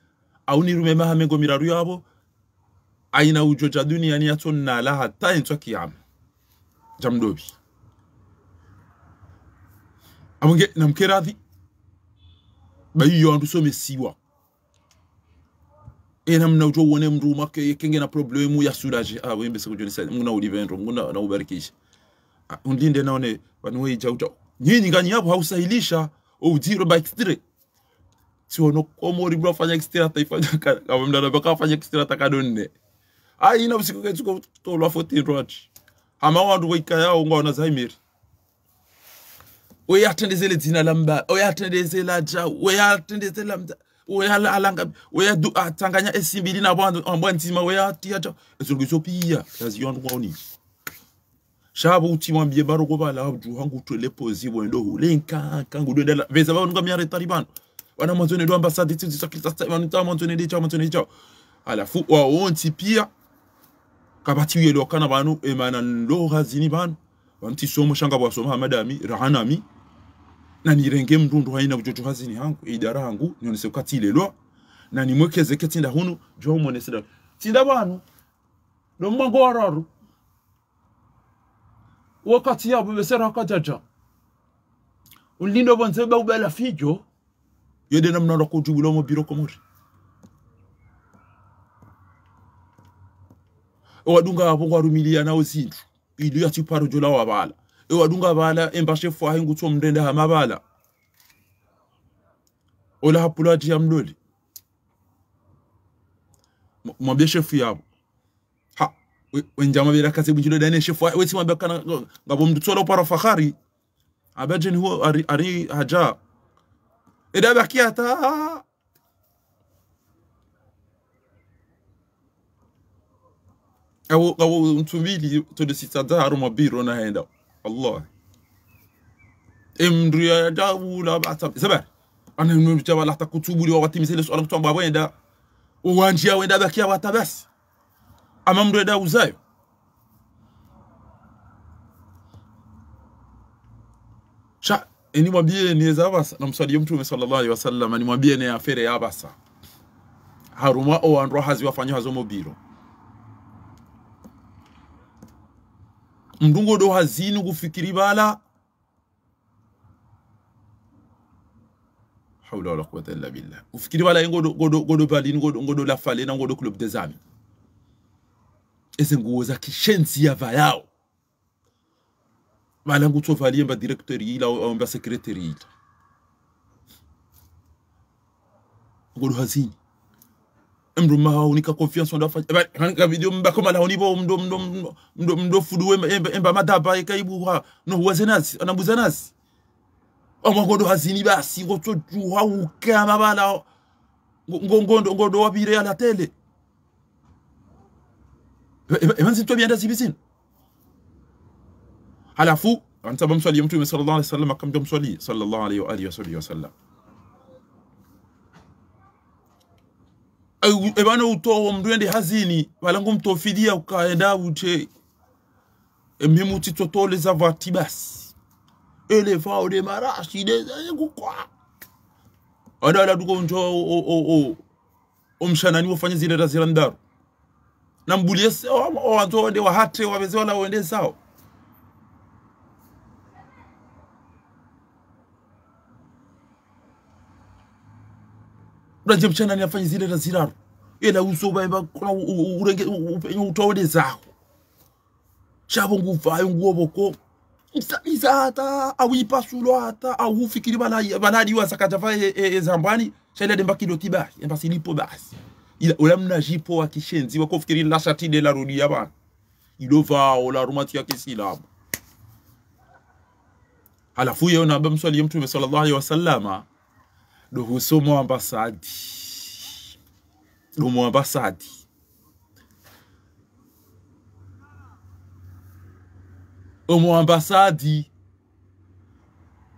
au ni rume miraru ya yabo aina ujo jaduni ya niyato na laha tae nchwa kiyama jamdobi amunge na mkerathi, namkeradhi yu andu so mesiwa. ena mna ujo uone mndu make kenge na problemu ya suraji. ah wembe sekujoni nisaidi. Munga na ulive mndu mungu na ubarikishi undinde ah, naone vanuwe ijauta nyinyi nganyi yavo hausahilisha oujiro baextre siono komori bula fanya extre hata ifanya kama mdada baka fanya extre hata kadonne ai ina usiku ketu to lwa 14 rot ama wandu ikaya yao ngona zaimiri uyatendezele dzina la mba uyatendezela ja uyatendezela mda uyalalanga uyatanganya ah, esimbili nabo ambwanzima ah, uyatiyata ezulungiso piya yaziyo antu kwaoniji shabu baro kwa bala abdu hangu tole pozi wendo hulenka kangu dwe dala veza baba nunga miare Taliban wana mwanzoni ndo ambasadi tizi sakita sema nita mwanzoni ndicho mwanzoni ndicho alafu waonti pia kabati yelo kana banu emana ndo hazini banu wanti somo shanga bwa soma madami rahanami na nirenge mndundu haina kujojo hazini hangu idara hangu nionese kati lelo na nimwekeze ketinda hunu jo monese tinda banu ndo mwango wakati yabo besera kataja ulindo bonse ba ubela fijo yede namna ndo kujubula mo biro komuri owadunga apo ngwarumilia nawo zinthu idu yati parojo la wabala owadunga bala embashe fwahe ngutsi omndende hamabala ola hapulati ya mdoli mwambie shefu yabo وينجاما بيرا كاسي بنجلو داني شيف واي ويسما بكا غابو مدتولو بارو فخاري اباجن هو اري اري هجا ادا إيه بحكي اتا او او انتو بيلي تو دي سيتا دا روما بيرو نا هيندا الله امريا إيه داولا بعتا زبر انا نمشي جاوا لحتى كتبوا لي وقت مثل سؤالك تو بابا ندا وانجيا ويندا بحكي اتا بس amamrweda auzayo sha eh, nimwambie niweza abasa namswalie mtume sallallahu alaihi wasallam nimwambie ne afere abasa haruma owanro hazi wafanyo hazo mobiro mdungo do hazini kufikiri bala haula wala quwwata illa billah ufikiri bala ngodo godo godo balini godo, godo la falena ngodo club des amis eze nguo za kishenzi yavayao vala ngutso valie mba direktori ila au mba sekretari ila ngolo hazini mndu mahao nika confiance ndo afa nika video mba koma lao nibo mdo mdo mdo mdo fudu emba emba madaba ibu wa no huwazenazi anambuzanazi omwangondo hazini basi ngotso juha ukama bala ngondo ngondo wabire la tele emanzi mtu abyanda zibizino halafu wanasaba mswalie mtume sallallahu alaihi wasallam akamjua mswalie sallallahu alaihi wa alihi wasahbihi wasallam ebana eh, eh, utowo mndu ende hazini walangu mtofidia ukaenda uche emimu eh, vati basi elefa ode marashi dezekukwa adala duko njo omshanani wafanye zile razira ndaru na nambulie owazode oh, oh, wahate waveze wala uende sao uraje ni afanyi zile Ye na uso baiba kuna urenge upenye utode zaho chavo nguo nguovoko isa hata awipasulo hata aufikiri e, e, e, zambani. sakajava ezambwani chailade mbakidoti basi silipo basi ule mnajipo wa kishenzi wakofikiri lashatide larudia bana ilovao larumatia kisilamu halafu yeye naaba mswalie mtume sallallahu alaihi wasallama dohuso mwambasadi domwambasadi omwambasadi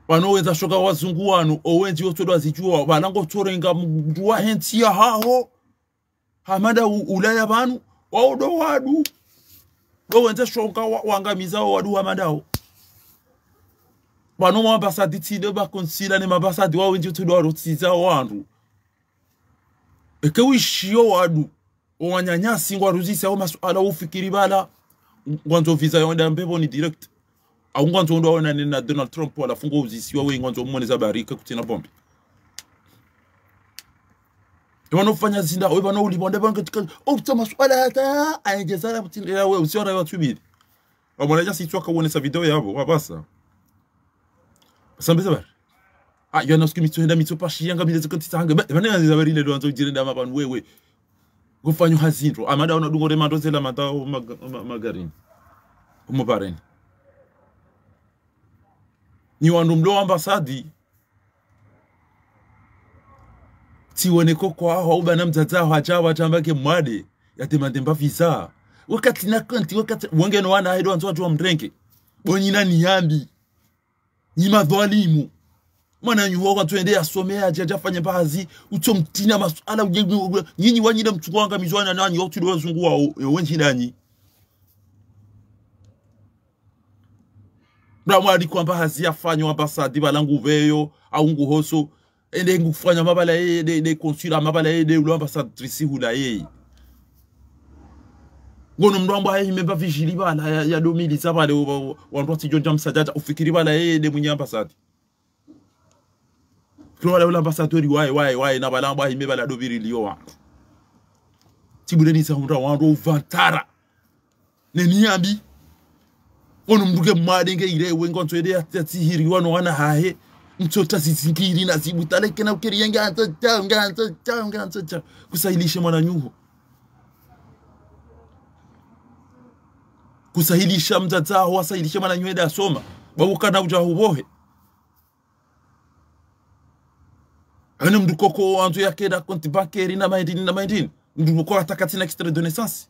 vanoweza shoka wazungu wanu owenji wotodwa zijua vanangotorenga mndu wahensiya haho hamada ulaya banu wao do wadu do wenze shonka wangamiza wadu hamadao bano mu ambasadi tide bakonsila ne mabasadi wao nje tudo arotiza wandu ekewi shio wadu wanyanya singwa ruzi ngwaruzisa ao ala ufikiri bala wanzo visa yonda mbebo ni direct au ngwanzo ndo wana na Donald Trump wala fungo uzisi uzisiwa we ngwanzo mwoneza barika kutina bombi vanofanya zinda hoyo vanolivonda vangetika obutsa oh, maswala yata aengezara mutindira we usiora vatsuviri vamwana jasitsu akaonesa video yavo vavasa vasambeza vari ah yona siku mitsuenda mitsu pashiyanga milezo kotitsanga vanengaziza varile lwanza ujirenda mavanhu wewe kufanya hazindro amada ona dungore mandozela mata magarini umupareni ni wandu mlo ambasadi tsiwoneko kwaho ubana mdzadzaho acha vachambake mwade yatemandemba visa wakati na kanti wakati wange no wana aido wanzo watu wa mrenke bonyina niyambi nyima dhalimu mwana nyuwa kwa tuende ya jaja ajafanye bazi uto mtina masala uje nyinyi wanyina mtungwanga mizwana nani yotu doa zungu wao wenji nanyi bra kwa kwamba hazi afanywa ambasadi balangu veyo au nguhoso ende ngufanya mabala yede ede konsula mabala yede ulamba satrisi hula eh. yeye ngono mndwambo ayimemba eh, vijili bala ya, ya domili sabale wandwa tijonja msajata ufikiri bala yede eh, munyamba sati kulola ulamba satori waye waye waye na balamba ayimemba la dobiri liyo wantu ni sa hundra wandwa uvantara neniambi ono mnduke mmadenge ile ya tati hiri wano wana hae mchota zizingiri na zibutaleke na ukiri yenge anto chao nge anto chao nge anto chao kusahilishe kusahilisha mwananyuho kusahilisha mzazao nyuhu mwananywele asoma wawuka na uja huwohe ane mdukoko koko ya keda konti bankeri na maedini na maindini mndu koko atakati na kistere de naissance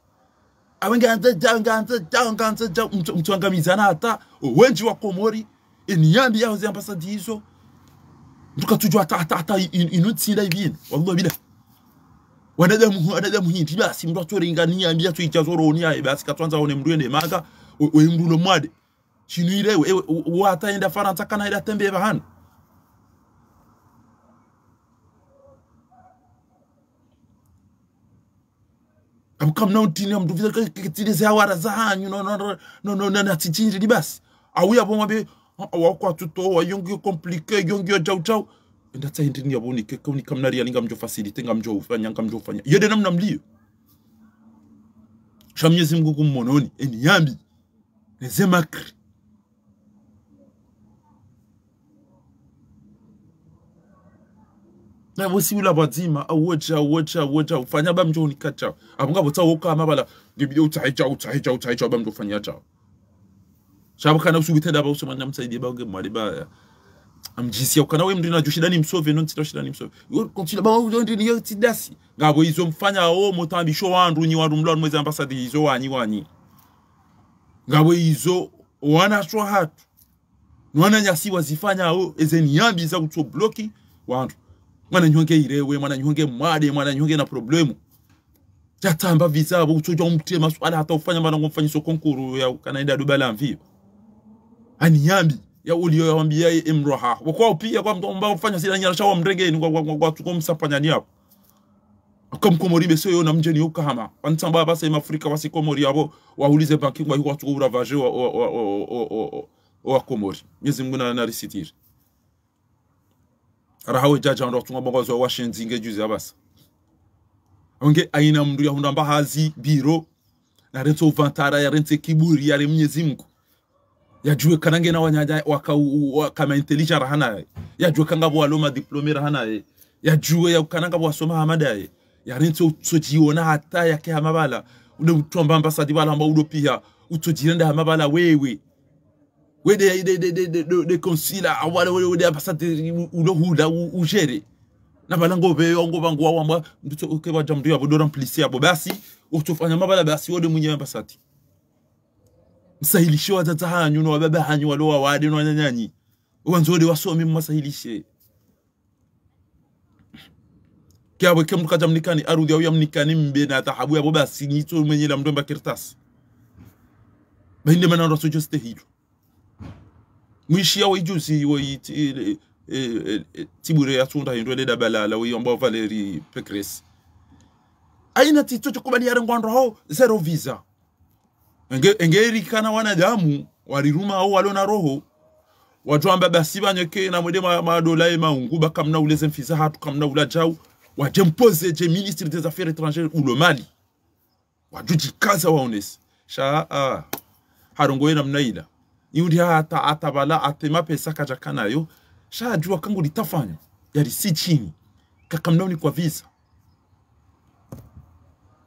awenganza jao nganza jao nganza jao mtu angamizana hata wenji wa komori eniyambi yaho ziambasadi hizo ndio tujua hata hata hata inutsinda ibintu wallahi bila muhu wanadamu wanadamu hinti basi mndu atoringania ambia tuichazoroni aye basi katwanza one mndu ende maka wemndulo mwade ata ewe wataenda faransa na ida tembe Abu kam na utini amdu vita kiti za wara za hanyu no no no no na tichinje di bas. libasi awuya bomwe wako watoto wayongio komplike yongio jauchau ndatsa hindi ni yaboni ke kauni kamnari yalinga mjo fasilite nga mjo ufanya nga mjo ufanya yede namna mlio shamyezi mngu kumononi eni yambi nezemakri na bosi ula badzima awocha wocha wocha ufanya ba mjo unikacha abunga botsa woka mabala ngibide utaicha utaicha utaicha ba mjo ufanya chao shabuka nabusubita daba usoma namsaidie bange mwali baya amjisia ukana we mndina jushida ni msove non tito shida ni msove yo kontila ba yo ni yo tidasi gabo izo mfanya o motambi sho wandu ni wandu mwezi ambasadi izo wani wani gabo izo wana sho hatu nwana nyasi wazifanya o ezeni yambi za kuto bloki wandu mwana nyonge irewe mwana nyonge mwade mwana nyonge na problemu jatamba vizabo utojwa mtema swala hata ufanya mwana ngomfanyisho konkuru ya kanaenda dubala mvio aniambi ya uliyoambia imroha wakwao pia kwa mtu ambao kufanya sila nyarasha wa ni kwa kwa kwa tuko msafanya ni hapo tukomsapanya niapo akamkomoribe sio yona mjeni ukahama wantamba basa imafrika wasikomori abo waulize banki kwa hiyo tuko uravaje wa wa wa wa wa wa komori miezi mnguna na risitiri rahawe jaja ndo tuko tunga zo wa shenzinge juzi abasa onge aina mndu ya hunda mbahazi biro na rento vantara ya rente kiburi ya mwezi Mungu yajue kanange na wanyanya waka kama intelija rahana ye yajue kanga bo aloma diplome rahana ye yajue ya kananga bo asoma hamada yarinto utojiona hata yake hamabala ule utomba ambasadi bala mba ulo pia utojirenda hamabala wewe we de de de de de, de consider awale we de ambasadi ulo huda ujere na balango be ongo bangu wa wamba mtu ke ba jamdu ya bodora mplisi bo basi utofanya mabala basi wode mwenye ambasadi msahilishe watata hanyu na wababa hanyu waloa wade na wanyanyanyi wanzode wasomi mmasahilishe kyabwe mtu kaja mnikani arudhi au yamnikani mbe na tahabu yabo basi nyito mwenye la mdomba kirtasi bahinde mana rasu joste hilo mwishi yawo ijusi iwo tibure ya tunda hindo leda balala wiyo ambao Valeri Pekres aina titocho tito chokubali yarengwa ndoho zero visa Enge, engerikana wanadamu waliruma au walona roho watu amba basi banyeke na mwede madolaye ma maungu bakamna uleze mfizaha tukamna ula jau wajempoze je ministre des affaires étrangères ou le mali wajuji wajujikaza waonesi sha ah, harongoye namna ila iundi hata atabala atema pesa kaja kanayo sha ajua kangu litafanywa yali si chini kakamnauni kwa visa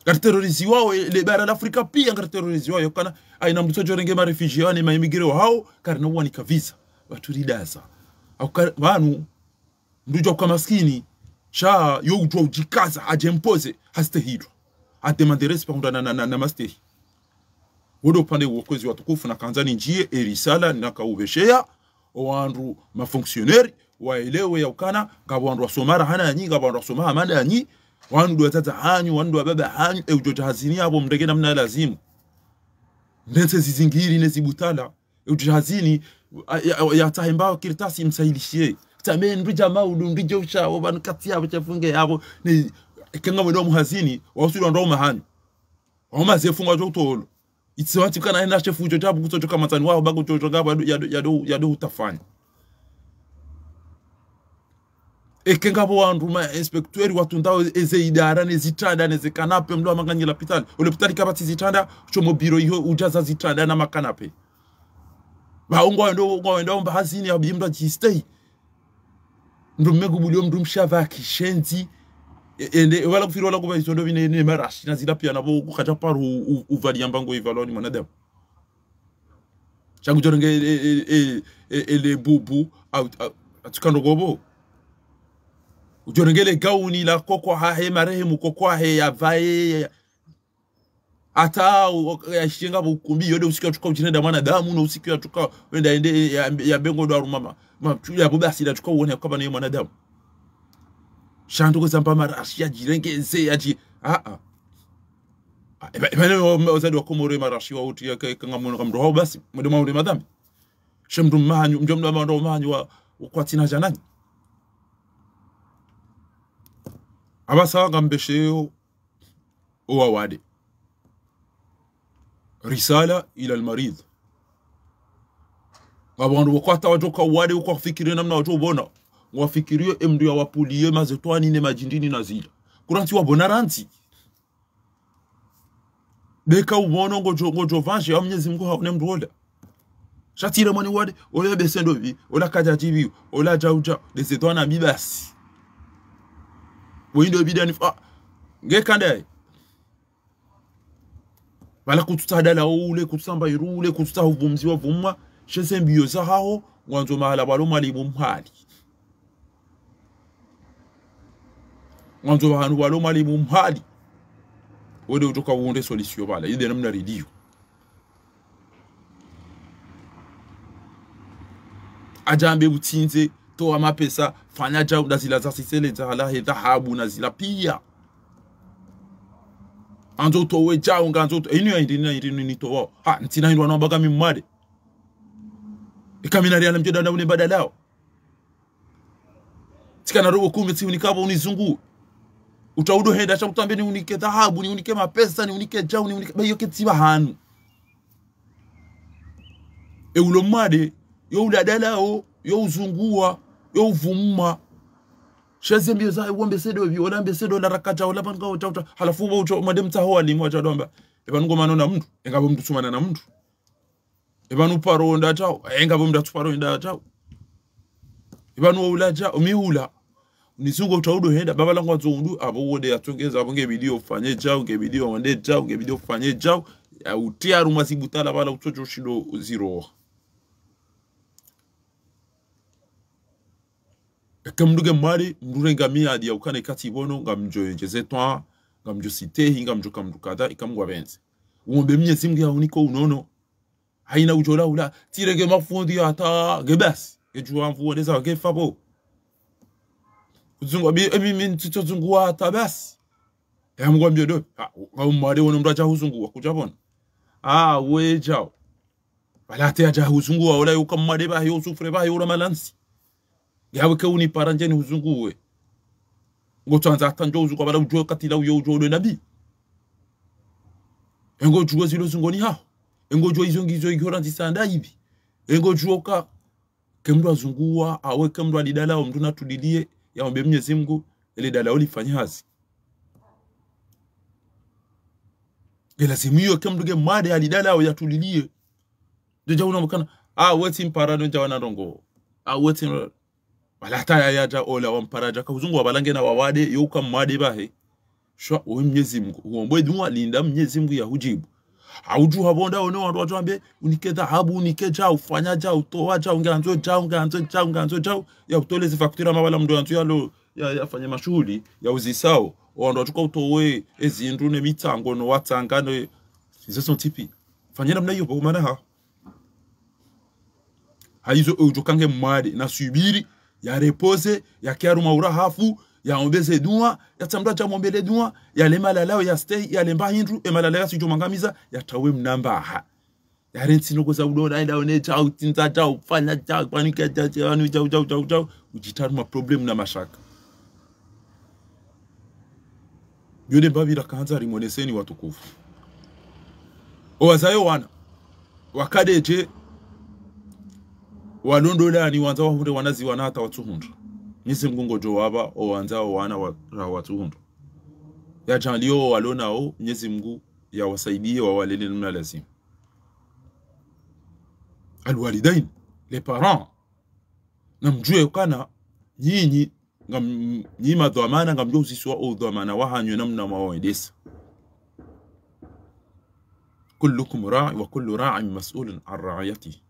ngati terorizi wawo bara la afrika pia ngati terorizi wayo kana aina mtu jorenge ma refugee ani maimigire wao kari na uanika visa watu ridasa akanu ndujo kwa maskini sha yo utwa ujikaza ajempoze hastehidwa ademanderesi pamoja na, na, na, na mastehi wodo upande uokozi watukufu na kanzani njie erisala nakaubeshea owandu mafonksioneri waelewe yaukana ngabandu wasomara hana yanyi ngabandu wasomaha mana yanyi wandu watata hanyu wandu wababa hanyu e hazini abo mndege namna lazimu ndense zizingiri ne zibutala e eh, nezibutala eujochahazini yatahembawa kirtasi msailishie tamendu usha wabani kati yabo chafunge yabo ne kenga mwedo muhazini wausuri wandu wama wama hanyu zefunga omazefungwa olu itisewati kana ena enda chefujo chabu kutochoka matani wawo bago chocho gabo yado yado yado utafanya eke ngabo wandu ma inspecteur watu ndao eze idara nezitanda nezekanape mlo amanganyira hospitali hospitali kabati zitanda chomo biro iho ujaza zitanda na makanape baungwa ndo ngwa ndo mbahazini abimba jistay ndo megubulio mndu mshava kishenzi ende e, wala kufira wala kuba isondo bine ne marashi na zilapia nabo kukaja paru uvalia mbango ivaloni mwanadamu changu jorenge ele e, e, bubu au gobo ujonengele gauni la kokwa hahe marehemu kokwa vae ata ya yashenga bukumbi yode usiku ujinenda mwana mwanadamu na usiku yatuka wenda ende ya, ya bengo dwa rumama mapula boba asira tuka uone kwamba mwana damu shandu ko zamba marashi ya jirengeze ya ji a a ebane wa komore marashi wa uti ya kamdo hao basi mdomo mdomo madhambi shemdum mahanyu mjomdama mwana mahanyu wa kwa tina janani abasanga o owawade risala ila almarid ngabantu bokwata wajoka wade uko wafikirie namna wajo bona wafikirie emdu ya wapulie mazetwanine majindini na zila kuranti wabona ranti beka ubono ngojo ngojo ya amnyezi mngu haone mndu ola shatire mwani wade ola besendo bi ola kajaji bi ola jauja dezetwana bibasi weyinde bidani ndaye wala kututa dala ule kutusamba irule kututahuvumziwa vumwa shese mbiyo zahaho ngwanzo mahala walo mali mhali ngwanzo vahanu walo mali mhali wede utoka uunde solisio bala ide namna redio ajambe butinze toa mapesa fanya jau zila jauda la he dhahabu na zila pia anzo towe jau nga anzo eh, inu ya hindi nina hindi ni towa ha ntina hindu wanawabaga mimade ikaminari ala mjoda na wadawune e, badalao tika na robo kumi tiku nikaba unizungu utaudo henda cha kutambia ni unike dhahabu ni unike mapesa ni unike jau, ni unike bayo ketiba hanu E eulo made yo udadalao yo uzungua youzungua youvumma shazembio za wambesedo bi wanambesedo larakata wala panga uta uta halafu bo uta madem tsaho ho alimu acha domba ebanungo manona mtu engabo mtu sumana na mtu ebanu paro nda chao engabo mtu atuparo nda chao ebanu ula chao miula nisungo utaudo henda baba langu atundu abo wode atongeza abo nge fanye cha nge ngebidi wande cha nge chao ngebidi ufanye utia rumasi butala bala utocho shido zero kamruge mari mrure ngamiyadi ya ukane kati nga ibono ngamjoyengeze twa ngamjositehi ngamjoka mrukada ikamgwa benze umbe mnyezi ya uniko unono haina ujola ula tirege mafundi hata gebas gejuwa mvuweleza gefa fabo zungu abi emi mintito zungu ata bas ya mgwa mbiodo ha umare wono mraja huzungu wakujabona ah wejao ya jahu zungu wa ula yuka yukamare bahi usufre hiyo ula malansi yawe ke unipara njeni huzunguwe ngo twanza hata njo uzungwa bara ujo katila uyo ujo ule nabi ngo juo zilo ni hao engo juo izo ngizo igora nzisanda ibi engo juo ka kemdu azungua awe kemdu alidala mtu ya mbe mnye Mungu ele dala ulifanye hazi lazima hiyo kemdu ge made alidala wa ya ndio deja unamukana ah weti mparano jawana rongo ah weti mm wala ya yaja ola wa mparaja. ka uzungu balange na wawade yuka mwade bahe shwa uwe mnyezi mungu uombe dunwa linda mnyezi mgu ya hujibu auju habonda one wa watu jwambe. unike dhahabu unike ja ufanya ja utoa ja unganzo ja unganzo ja unganzo ja ya utole zifakutira mawala mdo mndo ya lo ya yafanya mashughuli ya uzisao Wa wandu chuka utowe ezi indrune mitango no watanga ne izo son tipi fanyira mna yo umana ha haizo ujokange mwade na subiri ya repose ya maura hafu ya ombeze dua ya yatsa cha mombele dua ya yale malala ya stay yale mbahindu mnamba ha ya e mnambaha yare ntsinokoza udora aida one cha utinza cha tinza cha fanya cha cha chau cha cha cha cha ujitaru ma problem na mashaka yone mbavira kanza rimoneseni watukufu owazayo wana wakadeje walondolani wanza wahunde wanazi wana hata watu watuhundu nise mgungojo waba o wanza wana wa, watu hundu ya walona o yajalio walonao ya Mungu wa walele nuna lazimu alwalidain le parents na mjue kana nyinyi nyinyi madhamana ngamjua usisi wa udhamana wahanywe namna mawaendesa kullukum ra'i wa kullu ra'in mas'ulun an ra'iyatihi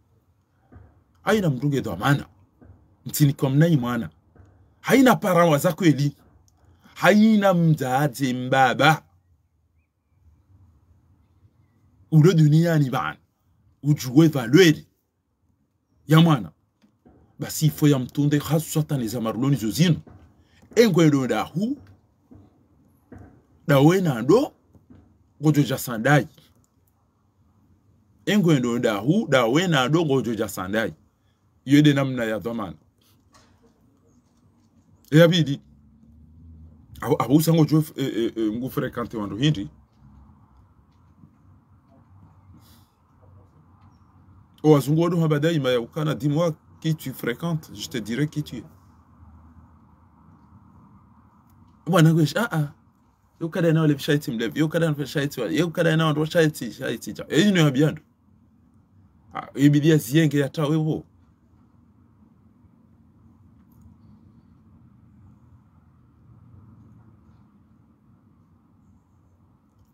haina mndunge dhamana mtini kwa mnai mwana haina parawa za kweli haina mzazi mbaba ulo duniani bana ujue valweli ya mwana basi ifo ya mtunde hasusatani za maruloni zo zino engwelo we na ndo gojo ja sandai engwelo we na ndo gojo ja sandai yede namna ya dhamana e eyabiri abo abo usanga e, e, ngu frequente wandu hindi wadu waduha badaima ya ukana dis-moi qui tu fréquentes je te dirai qui tu es bwana kwesh a a yokada nao le shaiti mlevi yokada nao shaiti wale kada nao wale shaiti shaiti ja yino ya biando ibidia zienge tawe huo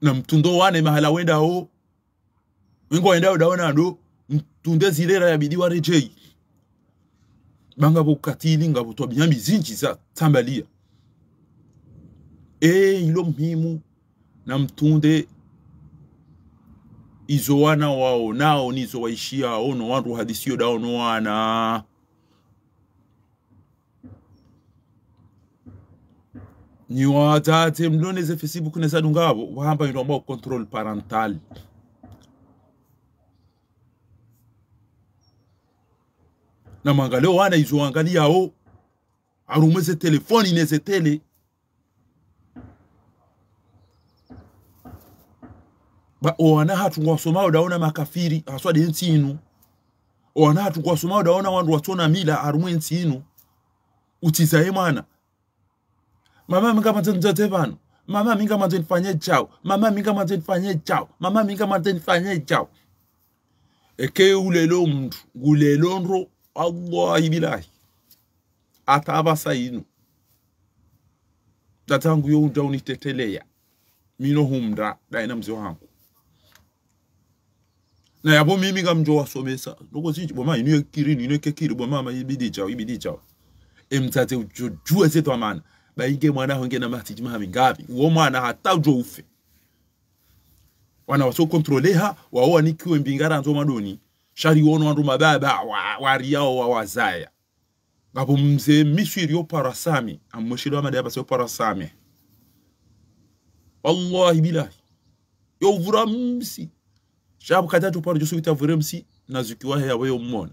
na mtundo wane mahala wenda ho wengi waendao daona do mtunde zilera yabidi warejei katili nga ngabo tobi binyambi zinji za tambalia e ilo mhimu na mtunde izo wana wao nao nizo waishia ono wantu hadisio dao no wana nyiwatsatse mloneze facebook nesanu dungabo wahamba into control parental na mangalio wana yao arumeze telefoni neze tele ba owana hatu ngwasoma udaona makafiri aswade inu owana hatu ngwasoma udaona wandu watona mila arumwe nsinu utizae mwana mama mingamata nzote vanu mama mingamata nifanye chao mama mingamata nifanye chao mama mingamata nifanye chao ekewulelo mndu ngulelo ndo allahi bilahi atavasa inu datangu younda unitetelea mino humda daina mzee wangu na yabo mimi kamjo wasomesa noko sinji boma inu ekiri inu ekekiri boma ma ibidi chao ibidi chao emtsate ujojua zetwa mana baige mwana honge na matiji mahami ngabi uwo mwana hata ujo ufe wana waso kontroleha wao wanikiwe mbingara nzo madoni shari wono wandu mababa wari yao wa wazaya ngapo mzee yo parasami amweshile wa madaba sio parasami wallahi bilahi vura msi shabu katatu paro josu vura msi nazukiwa ya weyo mmona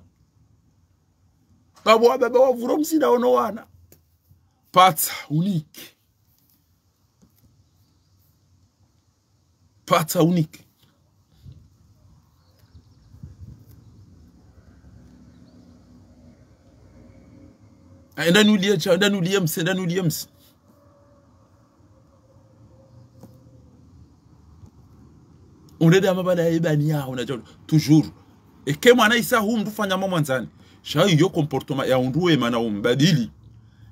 ngabo wababa wavura msi na naono wana Pat unique. Pat unique. عندنا ويليامز عندنا ويليامز عندنا ويليامز unaenda mabada ibani on a toujours ekemwana isa huu mtu fanya zan. Chaque shayo comportement ya unduwe mana badili.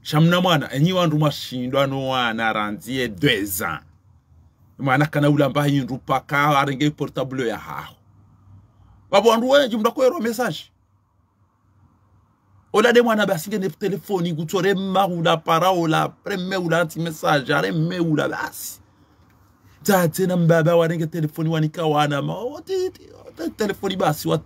shamna mwana enyi wandu mwashindwa nowana ranzie 2 ans mwana kana ula mbahi ndu paka arenge portable ya hao babu wandu wenji mndakwero message olade mwana basinge ne telefoni gutore maula paraola preme ula ti message are me ula basi tate na mbaba warenge telefoni wanika wana ma oh, telefoni basi wa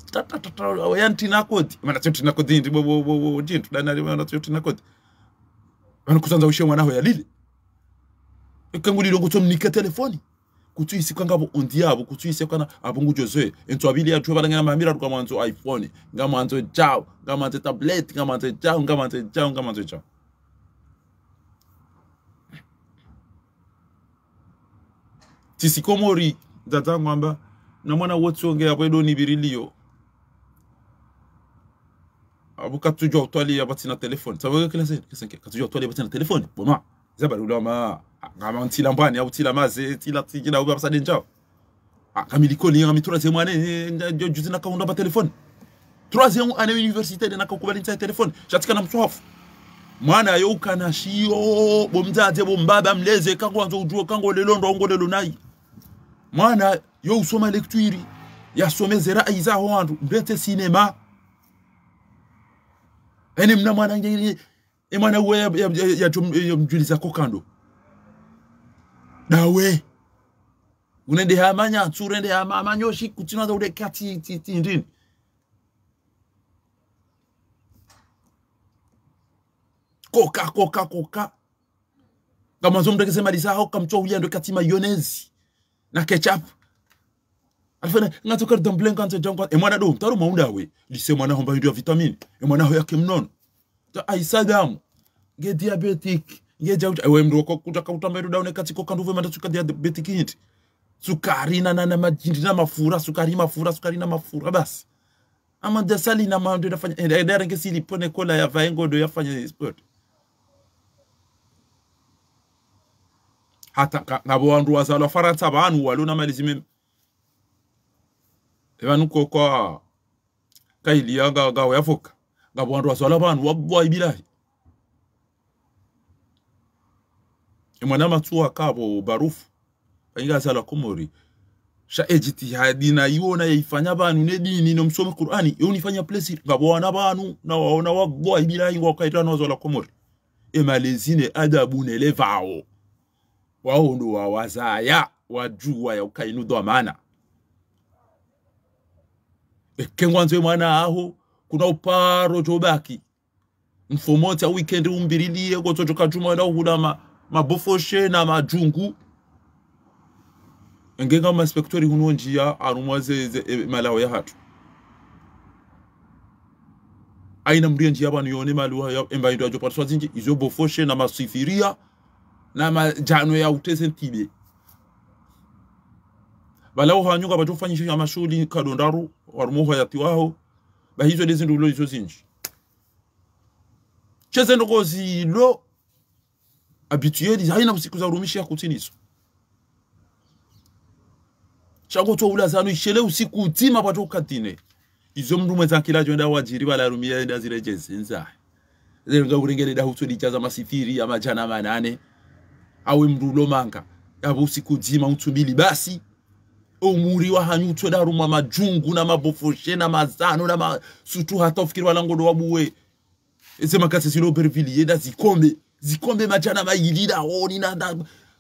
anokusanza ushe mwanaho yalile ekangulilo ngutso mnike telefoni kutsu isikwa ngabo ondi yabo kutsu isikwa na abungujo zwe entso abili yathu balangana mamira kwa mwanzo iphone ngamanzo chao ngamanzo tablet ngamanzo chao ngamanzo chao ngamanzo chao tisikomori dzadzangwamba namwana wotsiongea kwedo nibirilio wakati utwali abati na telefoni sababu kila sinke katuja utwali abati na telefoni boma zabali ulama ngama ntila mbani au tila maze tila tila uba sadi njao akamiliko ni amitura semane juzi na kaunda ba telefoni troisième année université de nakakubali nta telefoni chatika na mswafu mwana yoka na shio bomzaze bombaba mleze kango anzo ujuo kango lelo ndongo lelo nai mwana yo usoma lecture yasomeze rai zaho andu mbete sinema ene yaani mna mwana emwana uwe yamjulizako kando dawe unende hamanya tsurende kutina za ude kati tindini koka koka koka ngamazo mndekeze malizaho kamcho ndo kati mayonezi na ketchup afana don damblen kanto jankwa e mwana do taru maunda we lise mwana homba ndio vitamini e eh, mwana hoya kimnono ta aisadamu ge diabetic ge jauta ewe eh, mdo ko kutaka utamberu daune katiko kanduve manda tuka diabetic hint sukari na na majindi na mafura sukari mafura sukari na mafura bas ama dasali na mambo ndio nafanya eh, endera sili pone kola ya vaengo ndio yafanya sport hata ngabo wandu wazalwa faransa banu walona malizime Ewa nuko kwa kaili kailiya ga ya foka. ga bwandu aswala banu wabuwa ibilahi imwana e tuwa kabo barufu ainga sala kumori sha ejiti hadina ejitihadi na yifanya yaifanya banu ne ino no msome Qur'ani nifanya plesi ga bwana banu na waona wabuwa ibilahi wa na wazala kumori Ema lezine adabu nelevao wao ndo wawazaya wajua ya ukainudwa maana bekengwanzwe mwana aho kuna uparo chobaki mfomotsi a joka juma na uhuda ma, mabofoshe na majungu engenga maspektori huno njia anumwaze e, malawo ya hatu aina mria njia banu yone maluha ya emba ndo ajopatwa swazinji izo bofoshe na masifiria na majano ya utese ntibe nyuka balauha nyunga bachofanyisha amashuli kadondaru ya tiwaho ba hizo bahizwe lezindulo izo zinji cheze chezendogo zilo habitueli haina msiku za rumisha kutinizo ula zanu ishele usiku utima pato katine izo mndu kila jonda wajiri rumia enda zile nza jezinza zenga urengele da hutu lijaza masifiri ya majana manane awe mndu manga ya usiku utima utumili basi umuri wa wahanyutswe rumwa majungu na mabofoshe na mazano na masutu hata ufikiri walangodo wabuwe ese makase silo berviliye da zikombe zikombe majana mayilira honi na da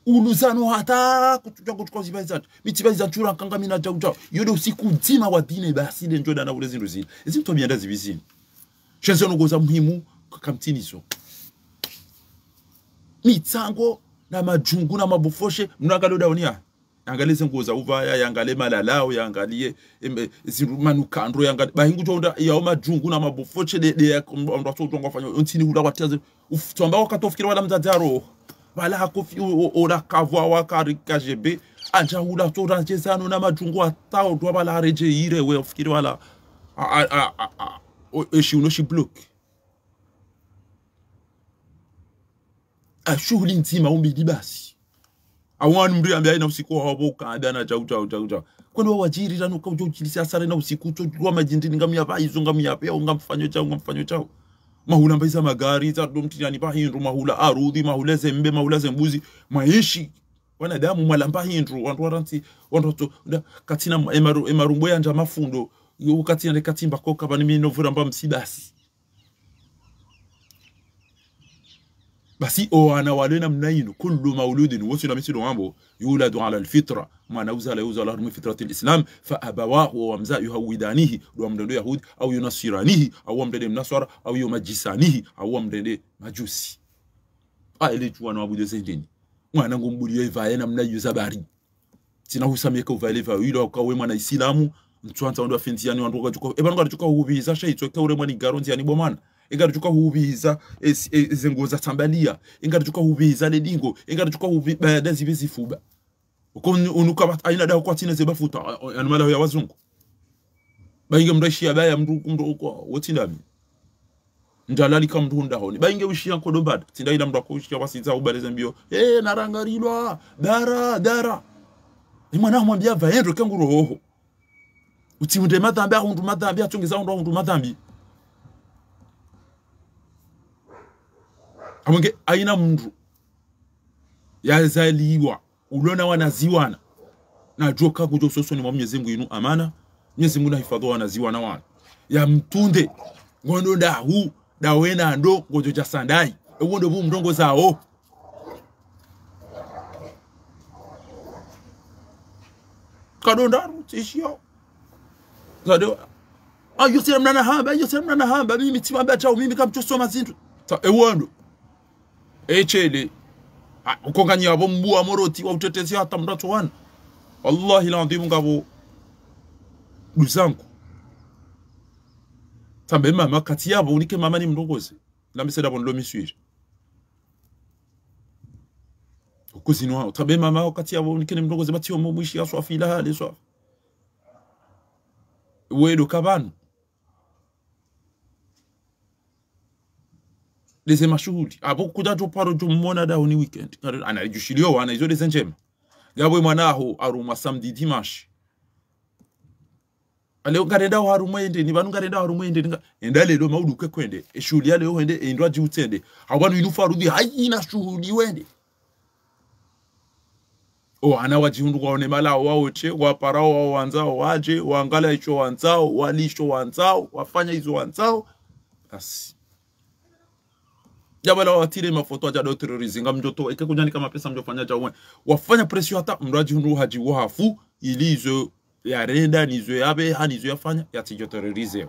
uluzano hata kutuja kutuja kutuka zibaizatu ura kanga mina jauja yodo usiku dzima wa dine basi denjo dana ule zindu zile ezi mtu amyanda zibizini shezo nogoza muhimu kakamtini so. Mitango na majungu na mabofoshe honi ya yangalie za uvaya yangalie malalao yangalie eh, manukandro yangalie bahingu chonda yao majungu na mabofo dede yakomba ndo chonga fanya ntini ula kwatiaze ufamba wakatofikira wala mzadaro wala hakofi ora kavwa wakari KGB anja ula chora jezano na majungu atao ndo wala reje ire we ufikiri wala a a a a eshi uno shi block ashuli ntima umbi basi awan mri ambia ina usiku wa wabo na chau chau chau chau kwani wao wajiri tano kwa uchilisa sare na usiku cho kwa majindini ngamya ba izo ngamya pe unga mfanyo chau unga mfanyo chao mahula mbaisa magari za domti yani pa hindu mahula arudi mahula zembe mahula zembuzi maishi wana wanadamu mwalamba hindu wantu waranti watu katina emaru emarumbo yanja mafundo yo katina katimba koka bani minovura mba msibasi basi o oh, ana wale namna hino kullu mauludin wusila mithlu mambo yuladu ala alfitra mwana uzala yuzala rumi fitrati alislam fa abawahu wa mza yuhawidanihi wa mdende yahudi au yunasiranihi au mdende mnasara au yumajisanihi au mdende majusi a ah, aile tu wana wanaabudu zendeni mwana ngumbuliyo ivaye na hiyo zabari sina husameka uvale va yule akawe mwana islamu mtwanza ndo afintiani wandu kajuka ebanga kajuka ubiza shaitwe ure mwana garonzi ani bomana chuka ingarjuka hubiza zingoza tambalia ingarjuka hubiza ledingo ingarjuka hubada zibe zifuba unuka aina dawa kwa tina futa anamala ya wazungu bainge mrashia baya mruku mruku wotindami ndalalika mndu ndahoni bainge ushia kodombada tindaila mndu akushia wasinza ubaleze mbio eh narangarilwa dara dara ni mwana mwambia vaendro kanguroho uti unde madhambi ahundu madhambi atungeza hundu ahundu madhambi amwenge aina mndu yazaliwa uliona wanaziwana najua kujo soso mwa Mwenyezi Mungu inu amana Mwenyezi Mungu nahifadhi wanaziwana wana ya mtunde ngondo dahu dawena ndo ngojo cha sandai ewo ndo bu mndongo zao kadonda tishio zado ayo sira na hamba ayo sira na hamba mimi timamba cha mimi kamchosoma zintu ndo echele ukonganya abo mbua moroti wa utetezi hata mdato wana wallahi la ndimu ngabo duzangu tambe mama kati yabo unike mama ni mdongozi lambise dabo ndomi suije ukuzini hao tambe mama wakati yabo unike ni mdongozi batiyo mwishi aswa filaha leswa wedo kabanu lezema shughuli abokukuda tu paro jommona daho ni weekend ana izo leze njema gabwe mwanaho arumwa samdi dimashi aleo ngarenda harumwe ende ni banu ngarenda harumwe ende nga enda lelo mauduke kwende e eshughuli e wende endwa jiutende abanu inufa rudi haina shughuli wende o ana waji wajiundu kwaone malao wa parao wao wanzao waje waangala icho wanzao walisho wanzao wafanya hizo wanzao basi jamaa la watire mafoto aja do ngam joto eke kunyani kama pesa mjofanya ja wen wafanya presio hata mraji hundu haji wafu ilizo ya renda nizo yabe hanizo yafanya ya tijo terrorize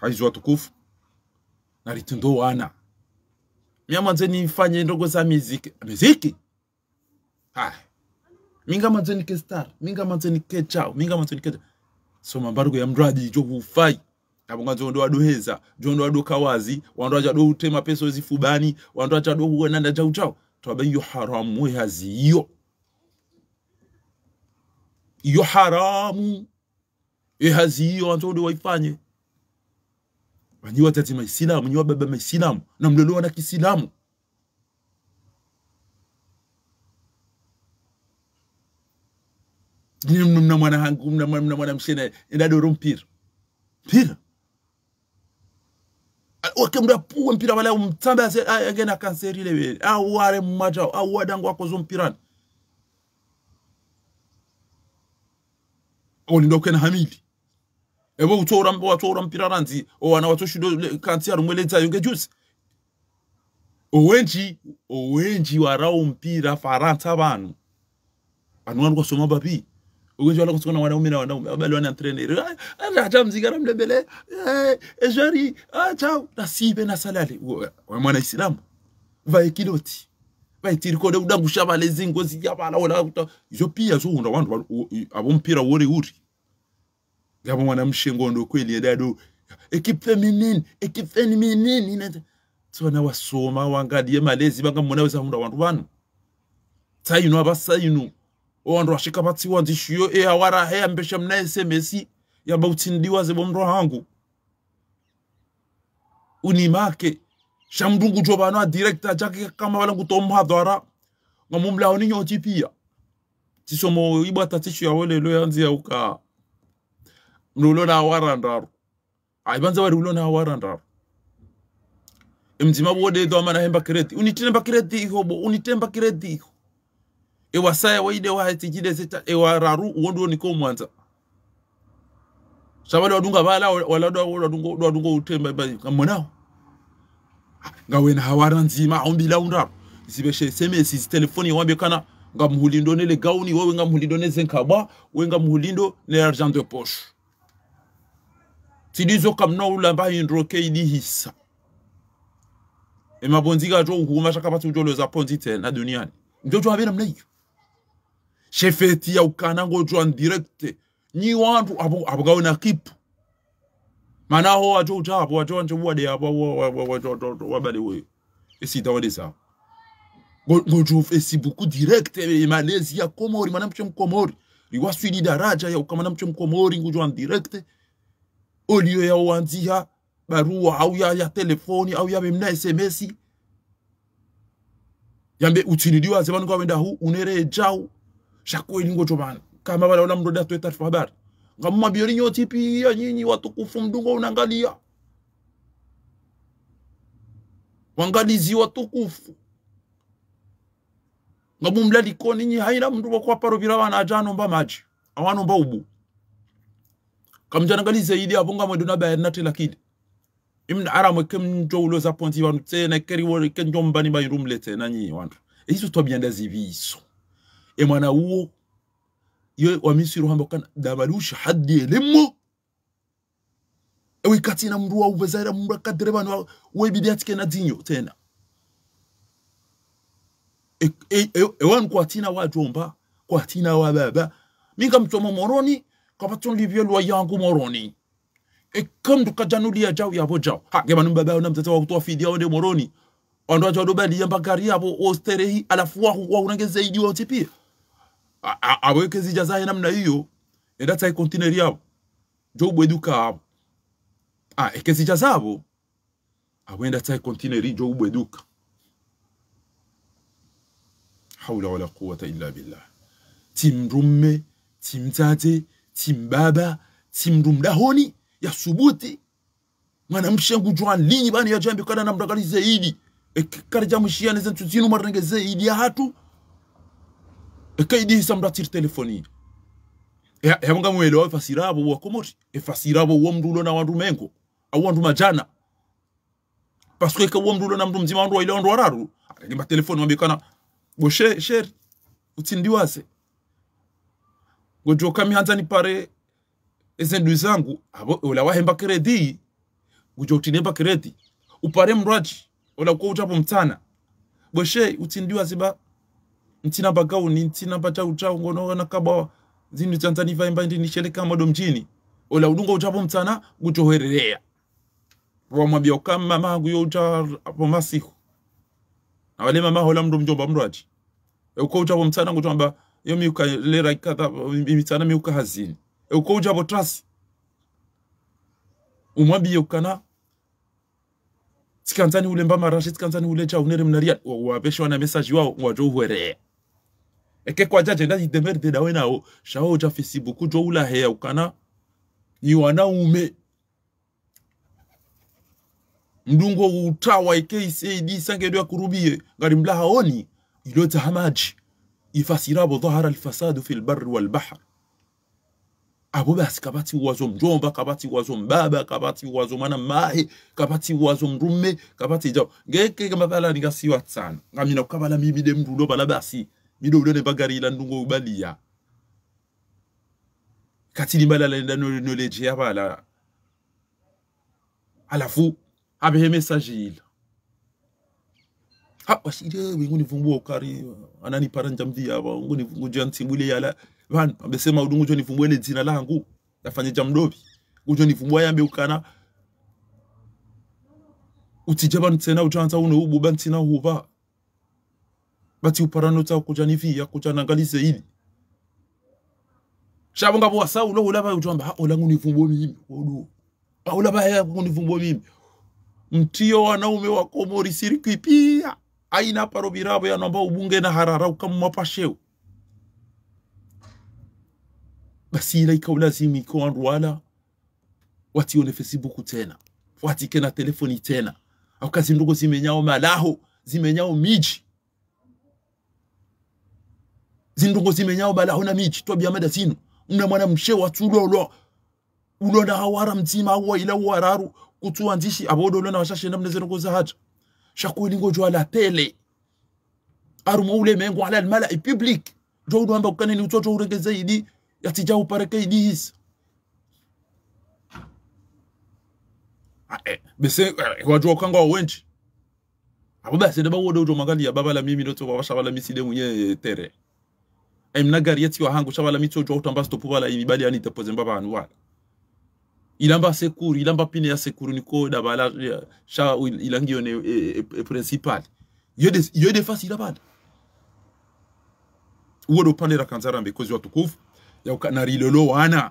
haizo atukufu na ritundo wana miamanze nifanye ndogo za miziki miziki ha minga manze ni star minga manze ni kechao minga manze ni kechao so mabargo ya mradi jo hufai abonga dzondo wadoheza dzondo wadoka wazi wandu acha do utema peso zifubani wandu acha do nanda jau chau tuwabe iyo haramu ya iyo yu haramu ya ziyo wandu do waifanye wanyi watati maisilamu nyi wababa maisilamu na mlolowa na kisilamu mna mwana hangu mna mwana mshene ndadoro mpira mpira okemra puwe mpira wala umtambe ase agena kanseri lewe aware mmaja awadangu akozo mpirani olindo kena hamili ebo utora watora mpira ranzi owana watoshudo kansi za yonge juice owenji owenji warawo mpira faransa vanhu vanhu vari kwasoma bapi ugonjwa la kutukana wanaume na wanaume bali wana trainer ah, ah, hata mzinga eh, eh, ah, na mlebele ejari acha nasibe na salali mwana islamu vai kiloti vai tirikode udangusha vale zingozi yabala wala kuta izo pia zo unda wandu abo mpira wore uri gabo mwana mshengo ndo kweli eh, dadu ekipe feminine ekipe feminine ina tsona wasoma wangadi malezi banga mwana wesa hunda wandu vanu tsayino abasayino o andro ashika owandu e awara he ambesha mna sms ya yabautsindiwa ze bomro hangu unimake shambungu shamndunguto vano adirekta chake kama wala vala nguto ngamumla oni ninyoti pia tisomo tatishu ya wole lo yanzi ya uka mlulo na awara ndaro aibanza vari ulona na awara ndaru emdzima wode amana hemba kireti unitemba mba kireti ihobo unitine mba kireti ewasaya waide wahatijide zeta ewararu wondu niko mwanza sabali wadunga bala wala wadungo wadungo utemba bayi mwanao ngawena hawara nzima ombila undaro zibeshe sms zitelefoni wambe kana nga nele gauni wewe nga mhulindo ne zenkabwa we ne argent de poche tilizo kamna ulamba hindro keidi hisa emabonzi gacho ukumasha kapati ujoloza ponzi tena duniani ndio twabera mna hiyo shefeti ya juan directe nyi wantu apo na kipu manaho wacho utapo wacho wancho wade apo wabade wewe esita wade sawa ngojo facebook direct e, e, malezi ya komori mwanamke mkomori iwaswidi daraja ya ukamwanamke mkomori ngojo direct olio ya uanzia barua au ya, ya telefoni au ya memna sms yambe utililiwa zebanko wenda hu unere jau chakweli ngo chomana kama wala wala mdoda tu taarifa habari ngamma biorinyo tipi ya nyinyi watukufu mdungo unaangalia wangalizi watukufu ngabu mlaliko ninyi haina mndu wakuwa parovira wana ajanomba maji awanomba ubu kamjanangalize ili abonga mwedu na bayani nate lakini imn aramwe kemnjo uloza ponti wanu tena keri wore kenjo mbani bayirumlete nanyi wantu isu tobienda ziviso emana emwana wuwo iyo wamisiri ohamba kukana dabalusha haddi elimmo ewikatina mndu wauvezaira mndu akadire vanhu webidi atike na dinyo tena e, e, e, ewanu kwatina wajomba kwatina wababa minkamtoma moroni patun kapatonlivyelwa yangu moroni e kam ekamndu kajanulia jau yavo jau hakevanu mbaba na wa wakutoa fidi yao nde moroni wandu wajawadobaliya mbagari yavo osterehi alafu wahu wahunenge zaidi wote pia aweke zija zahe namna hiyo edata ikontineri yabo joubweduka abo ah, eke zija zabo awenda ta ikontineri joubweduka haula wala quwata illa billah timrumme timtate timbaba timrumda honi ya subuti mwana mwanamshengu jwa linyi bani ya jambi yajambikana namdakali zaidi ekikarja mshianize ntuzinu marenge zaidi ya hatu E kaidi ekaidihisa mratiri telefoni ya e e hemunga mwelewa efasirabo komori efasirabo wa mdulo na wandu mengo au wandu majana paske ka wa mdulo na mndu mzima wandu wa waile wandu wa wararu akanyimba telefoni kana go share wambikana boshe go joka mihanza ni pare ezendu zangu abo ola wahemba kredi go joka gujo utinemba kredi upare mraji ola kwa utapo mtana go boshe utsindiwaze ba ntina ntina ntinabagauni ntinamba chauchau ngono nakaba zinthu chanzanivaimba ndi nishelekamo domchini ola udunga uchapo mtsana kuchoherereya wamwambia ukama mangu youcha apo masiku na wale mama hola mdo mjomba mndu achi uko uchapo mtsana kuchamba yo miuka lera ikata mitsana miuka hazini uko uchapo trust umwambie ukana tsikanzani ulemba marashi ule cha unere mnaria wapeshwa wana mesaji wao wacho uhuereya et que quoi eke kwaja jenda idemerde dawe nao shawo ja facebook jo ula heya ukana ou me mdungo utawa ike isaidi sangedo ya kurubie ngari mla haoni ilota hamaji ifasirabo dhahara alfasadu fi lbarri walbahar abo basi kabati wazo mjomba kabati wazo mbaba kabati wazo mwana mahe kabati wazo mrume kabati jao ngeke kama pala ningasiwa sana ngamina kukabala mimi de mrulo bala basi mido ne bagari la ubali ya. katili mbala la nda noleje ya bala alafu abehe mesaji ila ha wa wengu ni fumbu okari anani paranja mdhi wengu ni fumbu janti mwile bwile yala van abesema udungu joni vumbu zina la angu, nafanye jamdobi ni fumbu ayambe ukana utijaba ntena ujanza unu ubu bantina huba bati uparano tsa kucha nifiya kucha nangalise hili shabo ngabo wasaulo ulaba utwamba ha ah, ola ngunivumbo mimi odu ha ah, aulaba ya ngunivumbo mimi mtio wanaume wa komori siriki pia aina paro birabo ya namba ubunge na harara ukamwapasheu basi ila ikawlazimu ndwala wati watione facebook tena wati kena telefoni tena au kazi ndugu zimenyao malaho zimenyao miji zindungo zimenyao bala hona michi to byamada sino mna mwana mshe ulo na hawara mzima wa ila wararu kutuwa ndishi washashe na mna zindungo za haja lingo jwa la tele arumo ule mengu ala i public jwa udo amba kukane ni utoto ureke zaidi yatija upareke idi hisa ah, eh, bese eh, wajua kanga wa wawenchi abu basi ndaba wodo uto magali ya baba la mimi noto wa washa wala misi miside mwenye tere emnagari yati wahangu shabala mitso jwa utamba stopu wala imibali ani tepoze mbaba ba wala ilamba sekuru ilamba pine ya sekuru niko dabala sha ilangi yone e, e, e principal yode yode fasi bad uwo do pandera kanzara mbekozi watukufu ya ukana rilolo wana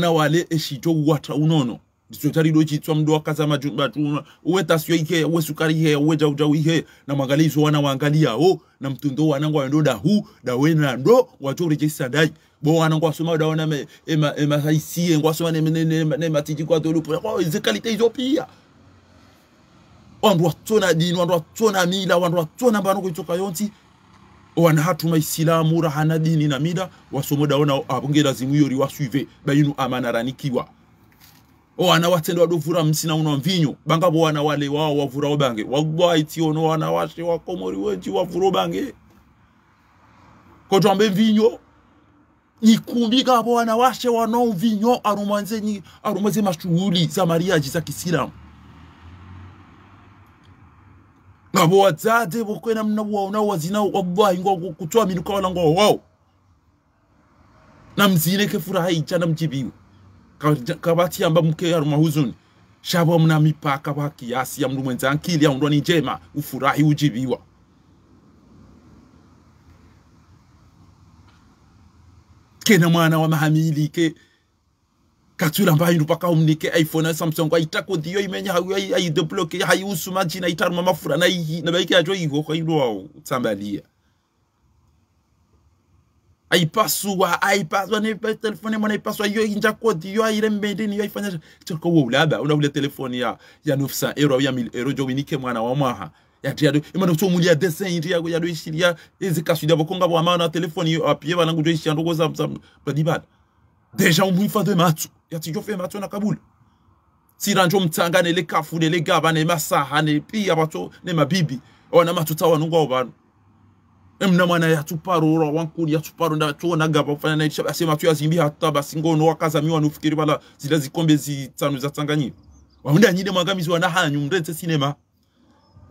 na wale eshito watra unono Sekretari dochi tuamdoa kaza majumba tuna uwe tasio ike uwe sukari ike uwe jau jau ike na mangalizo wana waangalia o na mtundo wanangu wendo da hu da wena ndo watu je sadai bo wanangu asoma da wana me ema ema haisi engwa asoma ne ne ne ne matiji kwa tolu kwa ze kalite hizo pia wandu tona dini wandu tona mila wandu watona bano kutoka yonti wana hatu maisilamu rahana dini na mila wasomo wana abongera zimu yori wasuive bayinu amanaranikiwa wana watendo wadovura msi na unwa banga bo wana wale wao wavura obange wallahi tiono wana washe wakomori wenji wavura obange kotwambe mvinyo nikumbikapo wana washe wanao mvinyo arumanze, arumanze mashughuli za mariaji za kisilamu ngabo wadzadze vokwena mna wazina wazinao ingo kutoa minuka walango wao na mzine kefuraha icha na mjibiwe kabati amba mke aruma huzuni shabwa mna mipaka wa kiasi ya mru mwenza akili ya ndoni njema ufurahi ujibiwa kena mwana wa mahamili ke katula ambayo mpaka umnike iPhone na Samsung aitako imenye imenya ya ai debloke hayu usuma jina itaruma mafura na na baiki ajo iho kwa ilo sambalia aipasua haipasua nipe telefoni mwana aipasua hiyo inja kodi hiyo aire ndini hiyo aifanya choko wo ulada una ule telefoni ya ya 900 euro ya 1000 euro jo winike mwana wa mwaha ya tia do imana mulia desin tia go ya do ishiria ezika suda bokonga bo amana telefoni apie bana ngujo ishia ndogo za za badibad deja umuifa de matu ya tijo fe matu na kabul siranjo mtangane le kafu le gaba ne masaha ne pia bato ne mabibi ona matuta wanungwa obanu mnamwana yatsuparora wankulu yatsuparo ndatonagapa kufanana asema tuyazimbi hata basi ngono wakazamiwa nufikiri vala zila zikombe zitsanu zatsanganyiro waundanyide mwangamizi wana hanyu mretse sinema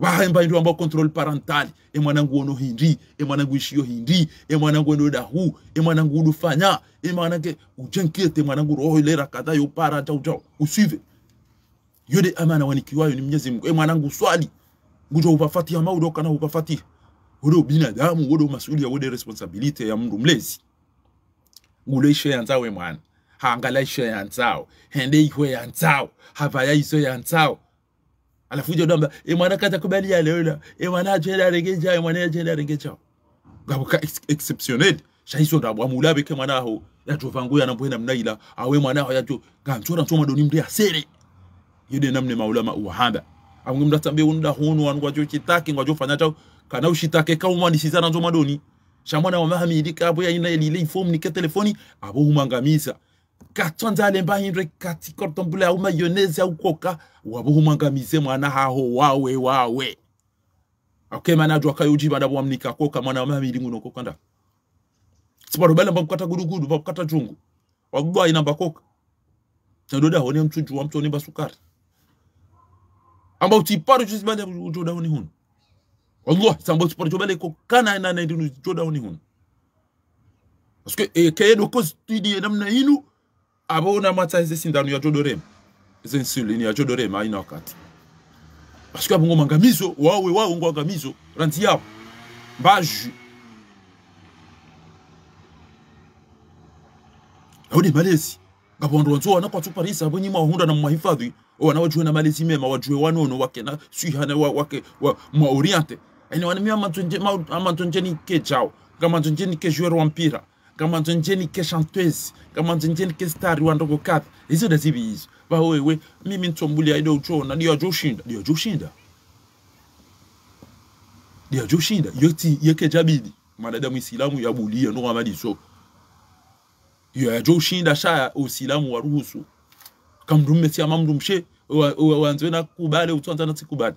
vaemba ndo amba control parental e mwanangu ono hindi e mwanangu ishiyo hindi e mwanangu endo dahu e mwanangu udufanya e mwanange ujenkete e mwanangu roho ilera kadha yopara ta utao usive yode amana wanikiwayo ni Mwenyezi Mungu e mwanangu swali ngujo upafatia maudoka na upafatia wodo binadamu wodo masulia wode responsibility ya mndu mlezi ngulo ya yanzawe mwana haangala ishe ya yanzao hende ihwe yanzao havaya izo yanzao alafu jo damba e mwana kata kubali ya leula e mwana ya rengeja e mwana ya rengeja gabuka ex exceptionnel shaiso ndo abwamulabe ke mwana ho ya yatovangu yanabwena mnaila awe mwana ho ya jo gantura ntoma doni mri sere yede namne maulama uhanda amwe mdatambie unda hunu wangu wacho chitaki ngwajofanya chao kana ushitake ka umani sizana nzo madoni shamwana wa mahami idika abo ya ina ile inform ni ke telefoni abo humangamiza katonza ale mba hindre kati kortombula uma mayonnaise au koka wabo humangamize mwana haho wawe wawe okay mana jwa kayo jiba dabo amnika koka mwana wa mahami lingu noko kanda siparo bala mbakata gudugudu mbakata jungu wagwa ina mbakoka ndoda honi mtu jua mtu ne basukari ambao tiparo chusibanda ujoda honi hunu wallahi sambo sport jo bele ko kana na na ndinu jo dawni hun parce que e kay do ko studi na inu abona ze sindanu ya jo dore ze jodorem ni ya jo dore ma ina wakati parce que abongo mangamizo wawe wawe ngo angamizo ranti yao mbaju audi malezi ngabondo wanzo wana kwa tuparisa abonyi ma hunda na mwahifadhi wana wajue na malezi mema wajue wanono wake na suihana wake wa, wa, wa, wa oriente ene wanamiwa amantonjeni ke jao ngamantonjeni ke joueur wa mpira ngamantonjeni ke chanteuse ngamantonjeni ke star wandogo kadha hizo dazivi hizo vawewe mimi ntsombulia ido uchona diyaja ushinda diyaja ushinda diyaja ushinda yoti yeke jabidi mwanadamu isilamu yabulia ndo ndogamadiso yaja ushinda shaya usilamu waruhusu kamndu mmetia mamndu mshe wanzwena kubale utwanzana sikubali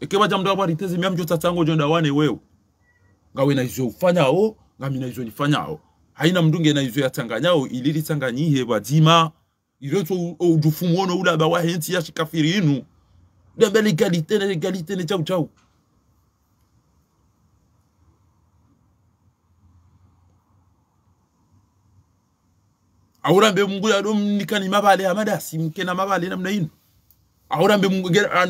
ekebaja mndu abwari teze mia mjota tango jonda wane wewe ngawe na izo ufanya o ngami na izo nifanya o haina mdunge na izo yatanganyao ilili tanganyihe badima ireto ojufumu ono ula ba wa henti ya shikafiri inu dembe legalite ne legalite ne chau chau Aura mbe mungu ya domu nikani mabale ya madasi mkena mabale namna inu ahora mbe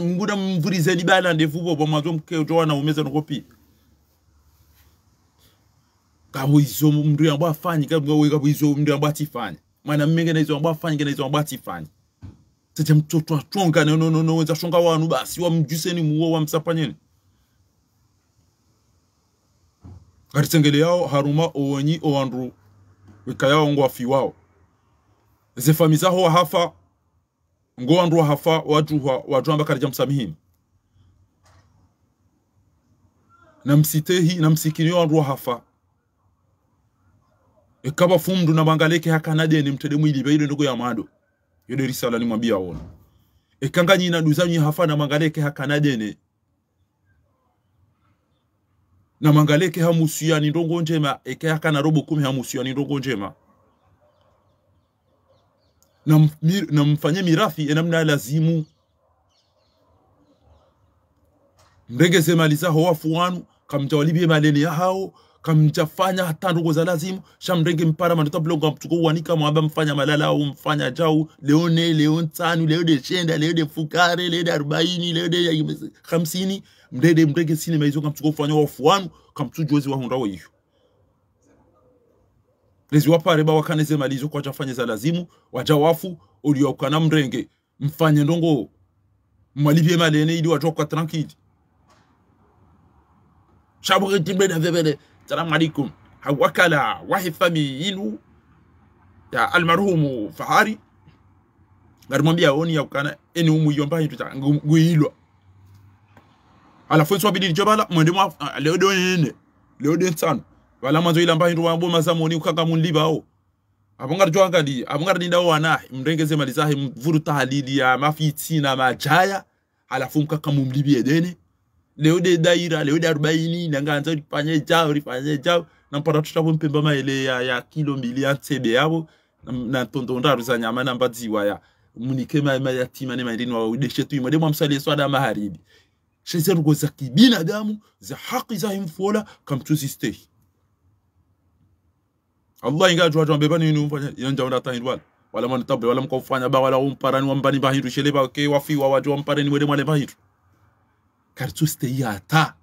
mbuda mvulize libala ndevupo pomwazo na umeza na kopi hizo mdu izo mndu yambo afanyi kapo izo mndu yambo atifanya mwana mmenge na hizo yambo afanyi kena hizo yambo atifanya tete mtoto atonga no no no wenza shonga wanu basi wamjuseni muo wamsapanyeni karitengele yao haruma owonyi owandu weka yao ngwafi wao hoa hafa zaho wahafa ngo wandu hafa wajuha waju ambakarija msamihini na msitehi na msikilio wandu hafa ikaba e, fundu na bangaleke hakanadeni mtede mwili baile ndugu ya mado yode risala mwambia ona ikanganyi e, na duzanyi hafa na mangaleke hakanadene na mangaleke hamusuyani ndongo njema eke hakana robo kumi hamusuyani ndongo njema na, mfanye mirathi enamna lazimu mbegeze mali zaho wafu wanu kamjawalibie maleni yahao kamjafanya hata ndogo za lazimu shamrenge mpara mandoto blongo mtuko uanika mwamba mfanya malala au mfanya jau leone leon tano leode shenda leode fukare leone 40 leone 50 mrede mrege sinema maizo kamtuko fanya wafu wanu kamtujozi wa hundao hiyo leziwapa areba wakaneze malizo kwa fanye za lazimu waja wafu uliokana mrenge Mfanya ndongo Mwalibye malene ili wajwa kwa tranquil. Shabu timbe na vebele salamu alikum. hawakala wahifami ilu ya almarhumu fahari Garumambia honi ya wakana eni umu yomba hitu ta ngui ilwa. nguyilwa alafu nswabidi lijobala mwende mwa ah, leo nene. leo densano wala mwanzo ila mbahi nduma boma za moni ukaka munliba o abongara jo akadi abongara dinda wana mrengeze malizahi mvuru tahalili ya mafiti na majaya alafu mkaka mumlibie dene leo de daira leo de 40 nanganza ulifanye jao ulifanye jao nampata tutapo mpemba maele ya, ya kilo mbili ya tebe yabo na tondo ndaru za nyama na mbadziwa ya munike ma, ya tima ne maendeni wa udeshe tu mwa msali swada maharibi shezerugo za damu, za haki za himfola kamtuzi stehi Allah inga jwa jwa bebani yinu mfanya yanja wadata hindwal wala mani tabli wala mkofanya ba wala umparani wambani ba bahiru. sheleba ke wafi wa wajwa mparani wede mwale ba hindu kartu ste ta.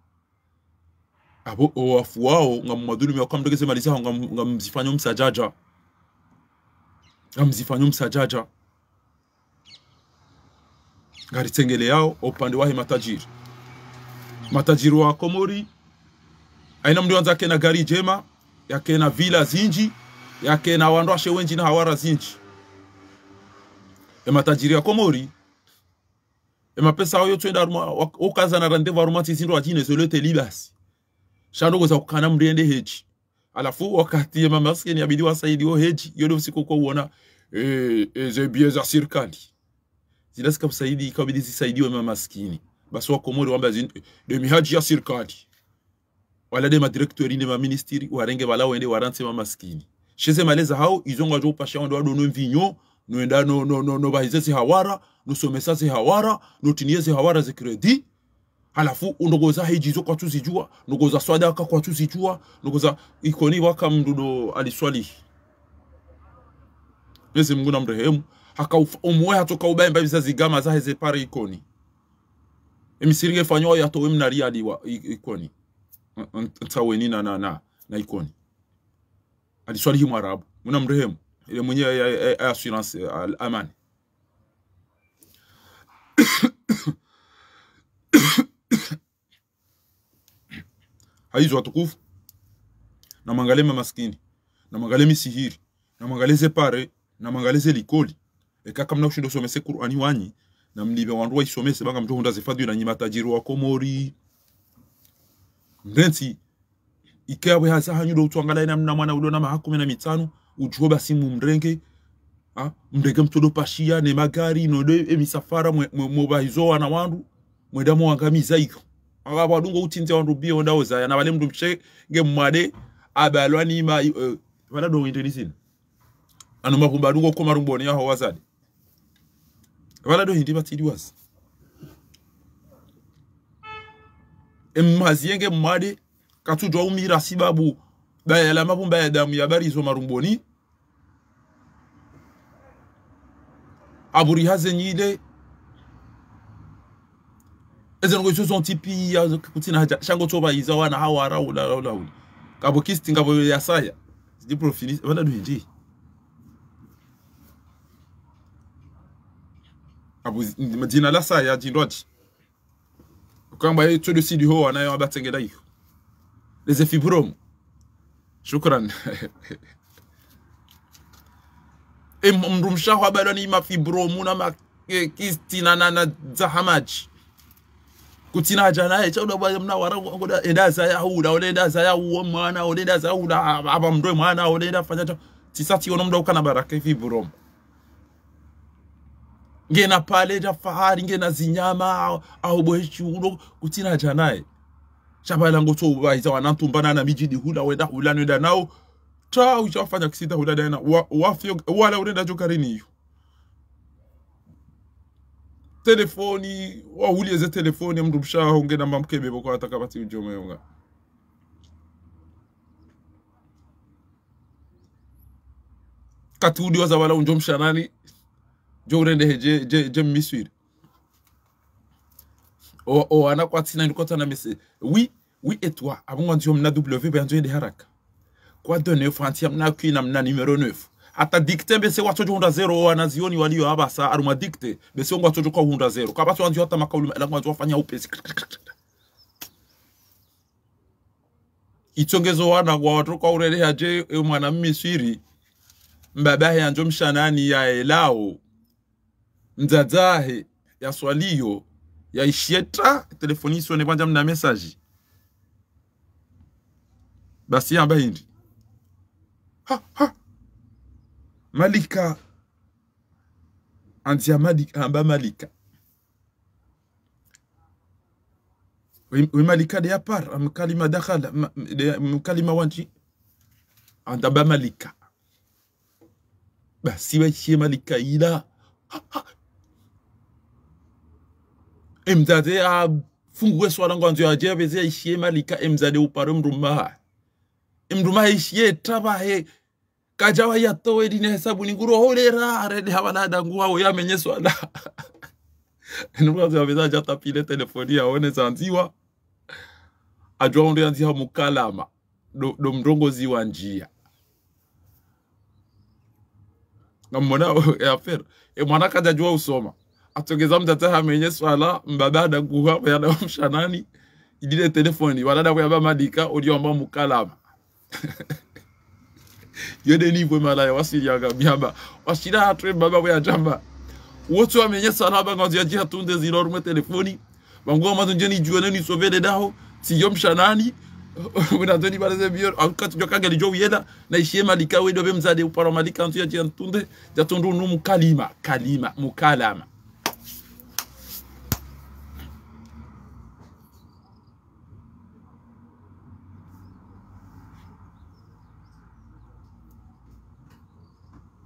abo o wafu wao nga mwadhulu miwa kwa mdogeze malisi hao nga mzifanyo msajaja nga mzifanyo msajaja ngaritengele yao upande wahi matajiri matajiri wa komori aina mliwanzake na gari jema yake na vila zinji yakena wandu ashe wenji na hawara zinji ematajiri ya komori ema pesa ayo twenda ruma okaza okazana randevu aruma tizindo ajine zolete libasi shandogoza kukana mriende heji alafu wakati ya mama maskini abidi wa saidi wasaidio heji yodo usiku kwa uona e, e, zebie za serikali zilazika msaidi ikabidi zisaidiwe mama maskini basi komori wamba demi haji ya serikali wala walade madirektori ne maministiri warenge vala ma maskini chez sheze maleza hao ils ont izonga jo pasha wando wado vinyo noenda no no no no si hawara si hawara si hawara ze kredi halafu ndogoza hijizo kwa tuzijua ndogoza swadaka kwa tuzijua ndogoza ikoni waka mdudo aliswali Mwenyezi Mungu namrehemu hakaumwe hatoka ubaimba bizazi gama zahe zepare ikoni emisiri gefanywa yatowe mnariadi wa ikoni ntaweni na, na, na, na ikoni aliswalihi mwarabu muna mrehemu ile mwenyewe assurance amani haizo watukufu na mangaleme maskini na mangaleme sihiri na mangaleze pare na mangaleze likoli ekaka mnakushinda usomese Qur'ani wanyi na mlibe wandu isomese banga mtu hunda zifadhi na nyima tajiri wa komori mbenti ikabwe hasa hanyulo utwangalaye mna mwana udo na mahakumi na mitano ujoba basi mumrenge, ha? mrenge mtodo pashia ne magari nodo emisafara hizo wana wandu mwenda muangamiza iko ababa dungo utinze wandu bie bio oza, ya na mdo mche, nge mwade abalwani ma uh, wala do intelizini ano mabumba dungo kumarumbo ni yaho wazade wala do hindi batidi wazi emmazienge mmade katujwa umira sibabu bayalama pumba ya damu ya barizo marumboni aburi hazenyile ezengoiso zontipiya kutina haja shango toba iza wana hawa raula raula uli kabo kisti ngabo yasaya ndi profili wala duhinji abu jina la saya jindwaji kwamba yeye tudusidi ho anayoabatengerayo leze fibromu shukran e mndu mshaho abalwa ni mafibromu na makisti eh, na na, na zahamaji kutina jana e chauda bwa mna wara ngoda enda za ya huda olenda za ya uo mwana olenda za huda aba mndu mwana olenda fanya tisa tiono mndu kana baraka fibromu ngena pale tafahari ngena zinyama aubweshulo kutina janaye shabala ngoto ubaiza wanantumbana na mijidi hula wenda hula nenda nao ta ushafanya kisita hula dena wafyo wala urenda jokarini hiyo telefoni wahulieze telefoni mndu mshaho ngena mamkebe boko ujome ujomeonga kati waza wala nani je je me suivre. Oh, oh, ana kwa tina niko tana mese. Oui, oui et toi, avant ndio mna W ben ndio haraka. Kwa donne fanti amna kwina mna numero 9. Hata dikte bese watoto hunda zero wanazioni walio hapa saa aruma dikte bese wangu watoto kwa hunda zero. Kaba tu ndio hata makauli langu ndio wafanya upesi. Ichongezo wana kwa watu kwa urele haje e mwana misiri. Mbabahe anjo mshanani ya elao ndzadzahe ya swaliyo yaishie tra telefoni isione kwanja mna mesaji basi yamba hindi ha, ha. malika anzia malika amba malika malika de apar amkalima dakhala mkalima wanji andaba malika basi waishie malika ila ha, ha emzade eh, afungue ah, swala ngo anzo ajeebezea ishiye malika emzade eh, upare mrumaha eh, mrumaha ishiye tabahe kajawa yatowe dine hesabu nguru holera oh, arede habanada nguhawo yamenye swala nubwazo yabeza ajatapile telefoni yaone zanziwa ajwa ondo yanziha mukalama do, do mrongozi wa njia ngamona afero e mwana kajajua usoma atogeza mtata hamenye swala mbabada kuwa bayada mshanani idile telefoni wala da kuyaba madika uliomba mukalama yode ni nibwe malaya wasiriaga byaba washira hatwe baba bwe ajamba wote wamenye sana bangazi yaji tunde zilo rumwe telefoni bangwa matunje ni juwene ni sovele daho shanani wina unatoni baleze biyo bio akati jokage lijo uyeda na ishiye malika wedo be mzade uparo malika ntu yaji hatunde jatundu nu mukalima kalima mukalama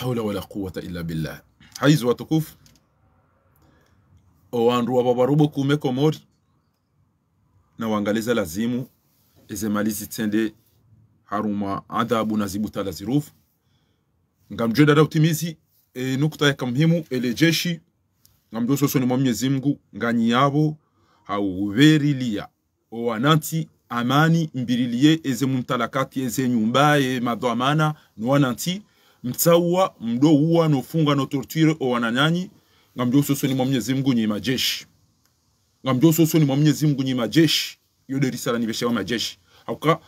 haula wala quwwata illa billah haizi watukufu owandu wababarubo kume komori na wangaliza lazimu ezemalizi tsende haruma adhabu na la zirufu ngamjwe dada utimizi e, nukta yaka muhimu ele jeshi ngamjwe sosoni mwa Mwenyezi Mungu nganyi yabo hauverilia owananti amani mbirilie eze muntalakati eze nyumbaye madhamana nwananti mdo huwa no funga no torture o wananyanyi ngamjo soso ni mwa mwenyezi mungu ni majeshi ngamjo soso ni mwa mwenyezi mungu ni majeshi yo de risala ni niveshawa majeshi hauka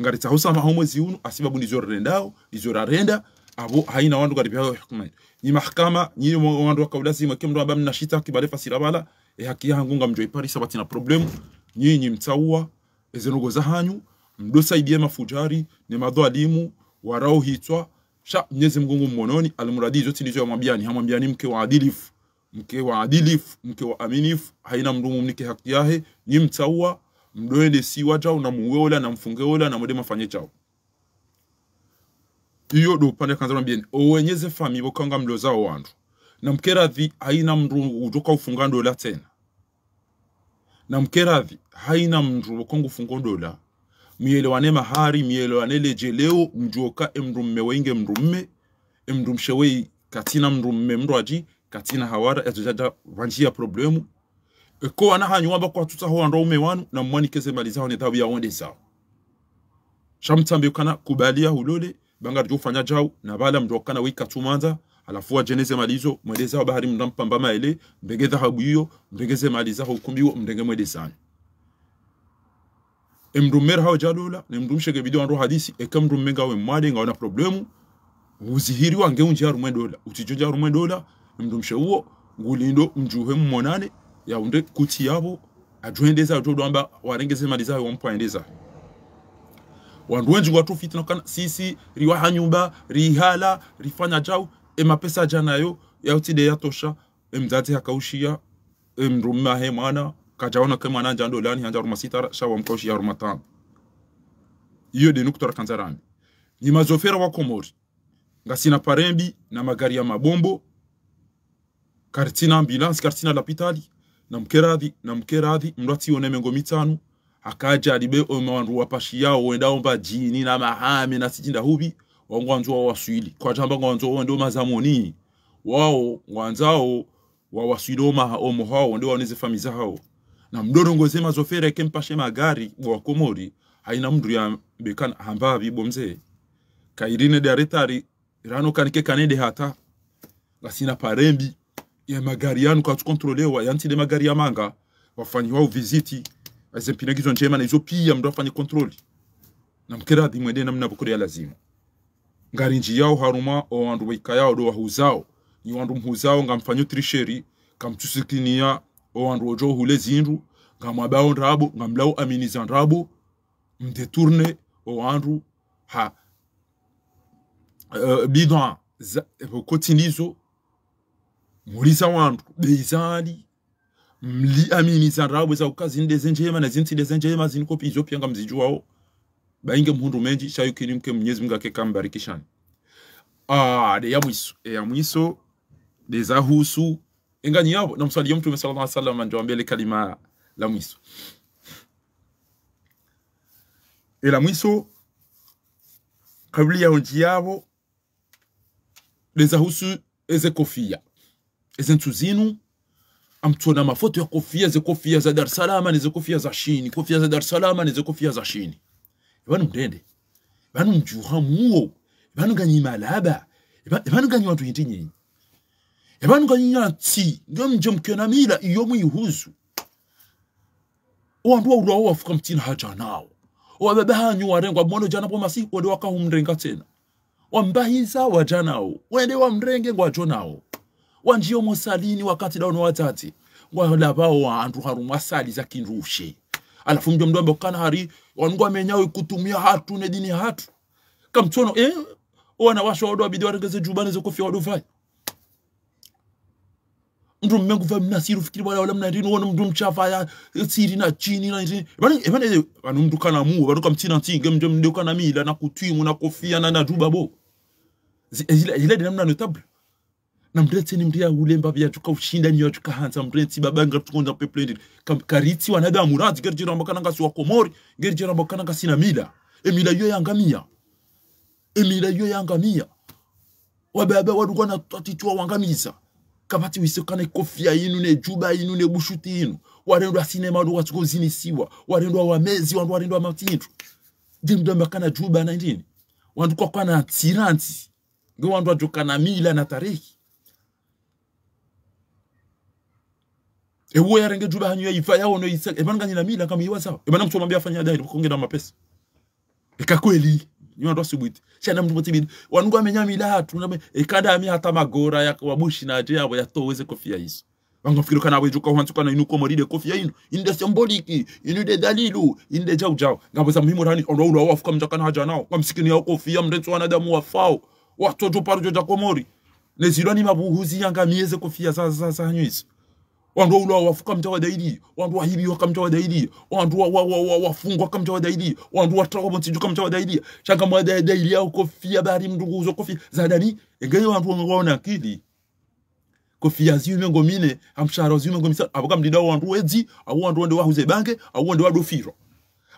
ngari tsa ho mwezi ziunu asibabu nizyo rendao nizyo rarenda abo haina wandu gari byaho hukuma ni mahakama ni wandu wa kaudasi mwa kimdo abam na shita kibale fasira bala e haki yangu ngamjo ipari sabati na problem nyinyi mtsaua ezenogo za hanyu mdosa ibie mafujari ni madhalimu warao hitwa sha Mwenyezi Mungu mmononi, almuradii zote ni nilizomwambiani, ni mke wa adilifu, mke wa adilifu, mke wa aminifu, haina mdumu mnike haki yake ni mtaua mdoende si chao na muweola na mfungeola na modema fanye chao hiyo ndo pande kanza mwambia mwambieni owenyeze fami bokanga mlo wa wandu na mkeradhi haina mdumu utoka ufungando la tena na mkeradhi haina mndu bokonga ufunga ndola mielewane mahari mielewane lejeleo mjuoka emrumme wenge mrumme emrumshewei katina mrumme mrwaji katina hawara yatujaja vanjia problemu eko hanyu wamba kwa tuta huwa ndo ume wanu na mwani kese malizao ni dhabu ya wande zao shamtambe kana kubalia hulole bangar jufanya jau na bala mjokana wika tumanza alafu wajeneze malizo zao bahari mdampa mbama ele mbegeza dhahabu hiyo mbegeze malizaho hukumbiwa mdenge mwede zao emrumer hao jadula nemrumshe gebidi wanro hadisi menga we made ngaona problemu uzihiri wange unja rumwe dola utijonja rumwe dola mrumshe uo ngulindo mjuhe mmonane unde kuti yabo atwendeza atodwamba warengeze mali zayo wampwaendeza wandu wenji watu fitna kana sisi riwa hanyumba rihala rifanya jau emapesa janayo yautide yatosha emdzati hakaushia mahe mwana kajaona kama nanja ando lani hanja ruma sita shawa mkoshi ya ruma tano hiyo de nukta kanzarani ni mazofera wa Komori ngasina parembi na magari ya mabombo kartina ambulance kartina lapitali na mkeradhi na mkeradhi mrati one mengo mitano akaja alibe omandu wapashi yao wenda omba jini na mahame na sijinda hubi wangwanzo wa waswili kwa jamba ngwanzo wende mazamoni wao ngwanzao wa waswili oma omo hao ndio famiza hao na mdorongo zema zofera kempashe magari wa komori haina mndu ya bekan hamba bibo mzee kairine de daretari rano kanike kanende hata gasina parembi ya magari yanu kwa tukontrolewa yanti de magari ya manga wafanyi wafanyiwa viziti azempinagizo njema na hizo pia mndu afanye kontroli na mkiradhi mwende na mnabukuri ya lazima ngari nji yao haruma o wandu waika yao do wahuzao ni wandu mhuzao ngamfanyo trisheri kamtusikinia owandu ojohule zindu nga ngamwabao ndabo ngamlao aminiza ndabo mdetourne owandu ha uh, eh, bidon eh, kotinizo mulisa wandu beizali mli aminiza ndabo za ukazini dezenjema na zinti dezenjema zinikopizo pia nga ngamzijuwao bainge mhundu menji shayukini mke mnyezi mga keka mbarikishani ah de ya mwiso ya mwiso dezahusu ingani yao namswalia mtume sallallahu alaihi wasallam anjoambia ile kalima la mwisho e la mwisho kabli ya honji yao husu eze kofia eze ntuzinu zinu amtona mafoto ya kofia ze kofia za Dar es Salaam ni ze kofia za shini kofia za Dar es Salaam ni ze kofia za shini banu mdende banu mjuha muo banu ganyi malaba banu ganyi watu hitinyi ebaniganyira nti na mila iyo mwihuzu wandu waulawo wafuka mtina haja nao wababahanyu warengwa mwono jana po masihi wende wakahumrenga tena wambahiza o, wende wamrenge ngwajo nao wanjiyo mosalini wakati daono watati ngwalavao waandu sali asaliza kinrushe alafu mjo mdombe kana hari wanungwa menyawe kutumia hatu nedini hatu kamtsono eh na washo wadu wabidi warengeze jubane zokofia waduvai mtu mmenguva mna siri ufikiri wala wala mna ndini wona mtu mchafa ya siri na chini na ndini bani bani bani yaani, mtu kana mu bani kama tina tinga mtu mtu kana mila na kutwimu na kofia na na dubabo eh, zile zile mna notable na mreti ni ule ulemba vya tuka ushinda ni tuka hansa hanza mreti baba nga tukonda peple ndini kariti wanadamu rati gerje ramba kana ngasi wa komori gerje ramba kana ngasi na mila e emila yo yangamia emila yo yangamia wababa waduka na tatitua wangamiza kamati wisekana kofia inu ne juba inu ne bushuti inu warendwa sinema ndo watsukozinisiwa warendwa wamezi wandu warendwa matindu jimdamba makana juba na ndini wandu kwa kwa na tiranti nge wandu ajokana mila na tariki ewo yarenge juba hanyo ifa yawo no isa ebanga nyina mila kama iwa sawa ebana mtu mwambia afanya dai kongera mapesa ikakweli e nyuma ndo sibwiti cyane mtu mutibidi wangu amenya milatu nabe ikada eh, ami hata magora ya wabushi na je abo yatoweze kofia hizo wangafikiri kana wejo kwa hantu kana inuko moride kofia ino inde symboliki inde dalilu inde jau jau ngabo za muhimu rani ndo ndo wafuka mjaka na haja nao kwa msikini yao kofia mrenzo wanadamu wafao watoto parujo ja komori ni mabuhuzi yanga yangamieze kofia za za za hizo wantu waulawa wafu kamtawa daidi wantu wahibiwa kamtawa daidi wandu wantu wafungwa kamtawa daidi wandu wantu watrawa monsiju kamtawa daidi shanga mwadaidaili yao kofia bari mdugu uzo kofi zadani egeni wantu waona akili kofia ume ngomine amshara zi ziume ngomisa abo kamdida wandu wedzi abo wantu wende wahuze banke wandu wende wadofiro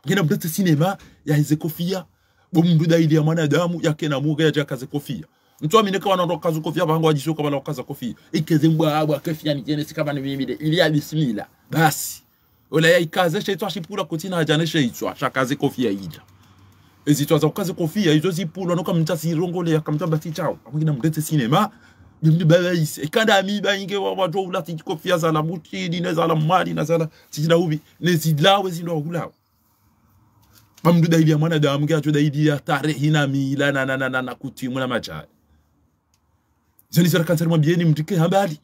ngena mdete sinema ya hize kofia bumbu daidi ya manadamu ya yakena muga yajakaze kofia mtu amineka wana ndo kazu kofi hapa hangu ajisho kama ndo kaza kofi ikeze mbwa abwa kefi yani jene sikaba ni mimide ili bismila basi ola ya ikaze shaitwa shipula kutina ajane shaitwa shakaze kofi ya ida ezitwa za kaze kofi ya izo zipulwa no kamta sirongole ya kamta basi chao amwingina mdete cinema bimdi babaise ikanda amiba inge wabadwa ula tiki kofi ya zala muti na zala mali na zala tijina ubi nezilawe zindo wakulawe pamdu daidi ya mwana mwanadamu gacho daidi ya tarehi na mila na na na na na kutimu na machaya zanizera kansari mwambieni mndike habari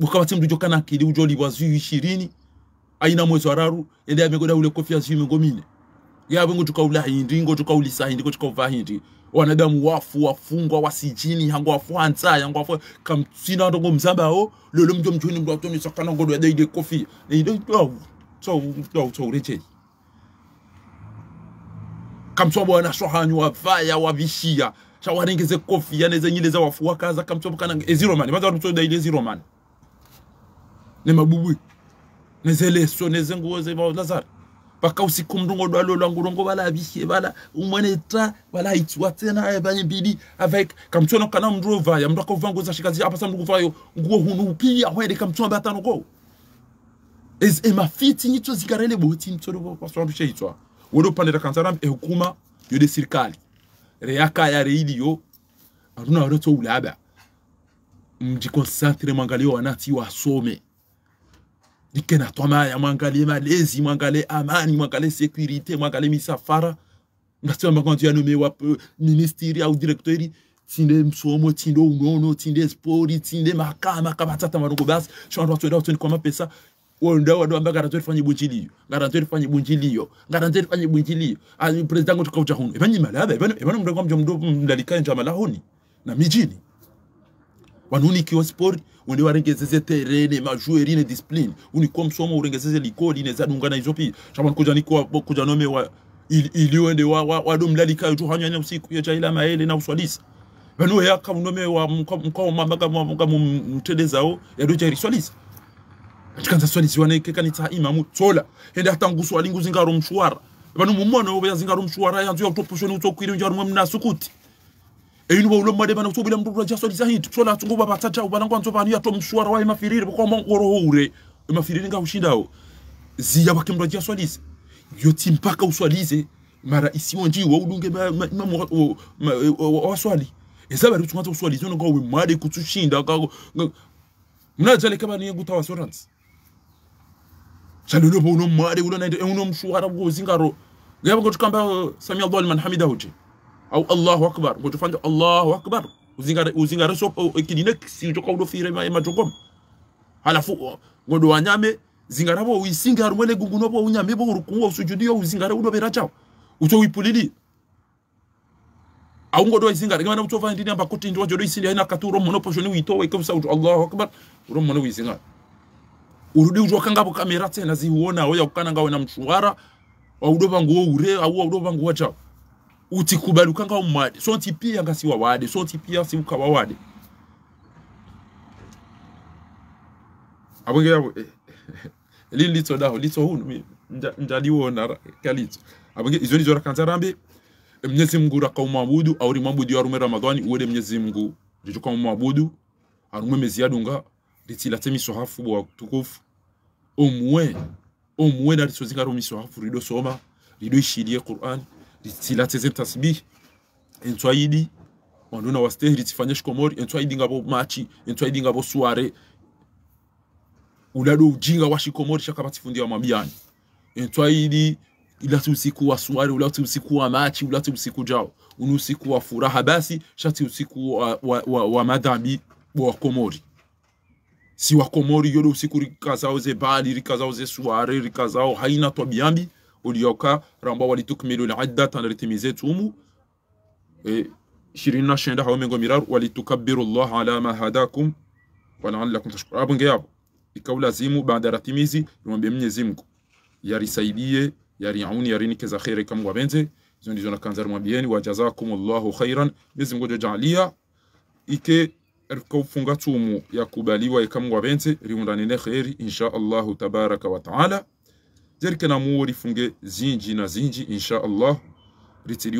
bukabati mndu jokana akili ujoli wazi ishirini aina mwezi araru ende amegoda ule kofia zime ngomine yabo ngo tukaula hindi ngo tukaulisa hindi ngo tukauva hindi wanadamu wafu wafungwa wasijini hango wafu hansa yango wafu kamsina ndongo o lolo mjo mjoni mdo atoni sakana ngodo ya daide kofi ndio ndio ndio ndio ureje kamswa bwana shohanyu wavaya wavishia shawarengeze kofia neze nyile za wafuwa wakaza kamchopo kana eziro eh, mani baza watu da ile eziro mani ne mabubwi neze leso neze nguo ze lazar paka usiku mdungo dwalo lwangu rongo bala bihe bala umwene tra bala itwa tena ebanye bidi avec kamchono kana mdro vaya mdako vangu za shikazi hapa sanduku vayo nguo hunu pia hwede kamchono batano go ez emafiti nyitso zikarele boti mtoro kwa sababu sheitwa wodo pandera kansara ehukuma eh, yode serikali reaka ya redio hatuna watoto ulaba mjikonsantre mwangalie wanati wasome dike na twamaya mwangalie malezi mwangalie amani mwangalie sekurite mwangalie misafara ngasema makanzu yanomewa eh, ministiri au direktori tinde msomo tinde unono tinde spori tinde makama kabatata marongo basi shwandu watu weda watoni kwa mapesa wewe ndio bunchiliyo ngatatwe bunchiliyo ngatatwe bunchiliyo ali president ngoto kaucha malaba ebano ebano mndango mdalika nja malahuni na mijini wanuni kiwa sport wende warengezeze terene majueri ne discipline unikuwa msomo urengezeze likodi ne zadunga na hizo shaman kuja nikuwa kuja wa iliwende wa wa, wa dom lalika jo hanya usiku yo chaila maele na uswalisa bano yaka nome wa mkao mambaka mtedezao yadocha riswalisa katika nsaswali siwanekeka ima imamu tsola hende hata nguswali nguzingaro mshwara vanu mumwana wo yazingaro mshwara yanzu ya utopo shoni utoposhoni utsokwiri njaro sukuti. E einu ulo mwade bana utobila mrura jaswali zahintu tsola tsungu baba tata ubalangu anzo ya to mshwara wa ima firiri. imafiriri bokwa ure. Ima firiri nga o. Zia ushindao ziya bakimra zi. yoti mpaka zi. mara isi wanji wa ulunge isiwo njiwa udunge imamu waswali ezabari zi. uswalize kwa we mwade kutushinda kama mnajaleka banu yegutawa sorans chalodo pa uno mwari uno naende uno mshuka na kuzingaro ngeba ngo kamba oh, sami Allahu liman hamidahu je au Allahu akbar ngo tufanye Allahu akbar uzingare uzingare so oh, kidine sichoka udo fire ma majokom halafu oh, ngo do wanyame zingara bo uisingaro mwele guguno bo unyame bo urukungo usujudio uzingare udo berachao uto wipulili aungo do izingara ngana utova ndini amba kuti ndo jodo isindi haina katuro monopo joni uitowe kabisa Allahu akbar uromo no izingara urudi uzhwakangavo kamera tena ziuona wewe ukana kukanangawe na mshuara mshungara udova nguo ure au udova nguo chao utikubali kubali ukangao so ti pia ngasi ngasiwa wade ti pia si ukawa wade abonge yabo lili lito litso lito litso hunu ndaliwona kalito abonge izoni zora kanza rambi mnyezi Mungu rakamwabudu au mwabudu ya rume Ramadhani uwede mnyezi Mungu ndicho kamwabudu arumwe meziadunga yadunga ritsilate misohafu bwa tukufu omwe omwe ndatisozinga romiso hafu ridosoma ridoishirie quran ritilateze tasbih entwaidi wanduna wastehi ritifanye shikomori entwaidi ngabo machi entwaidi ngabo suare ulado ujinga wa shikomori shakabatifundia mabiyani entwaidi ilati usiku wa suari ulati usiku wa machi ulati usiku jao uni usiku wa furaha basi shati usiku wa, wa, wa, wa wa komori si wakomori yodo usiku rikazao ze bali rikazao ze suare rikazao haina twabiambi ulioka rambao walitukmilu ladda tanritimize tumu e, shirina shenda hao mengo miraru walitukabiru Allah ala ma hadakum walaalakum abu apo ikaw lazimu baada ratimizi imwambie mwenyezi mungu yarisaidie yariauni yarinikeza kheri kama wabenze hizo ndizo nakanza mwambieni wajazakum llahu khairan mwenyezi mungu jojaalia ike erfka ufunga tumu yakubaliwa ikamwa bense riundanine kheri insha Allahu tabaraka wa taala zerike namuwo rifunge zinji na zinji insha Allah ritiri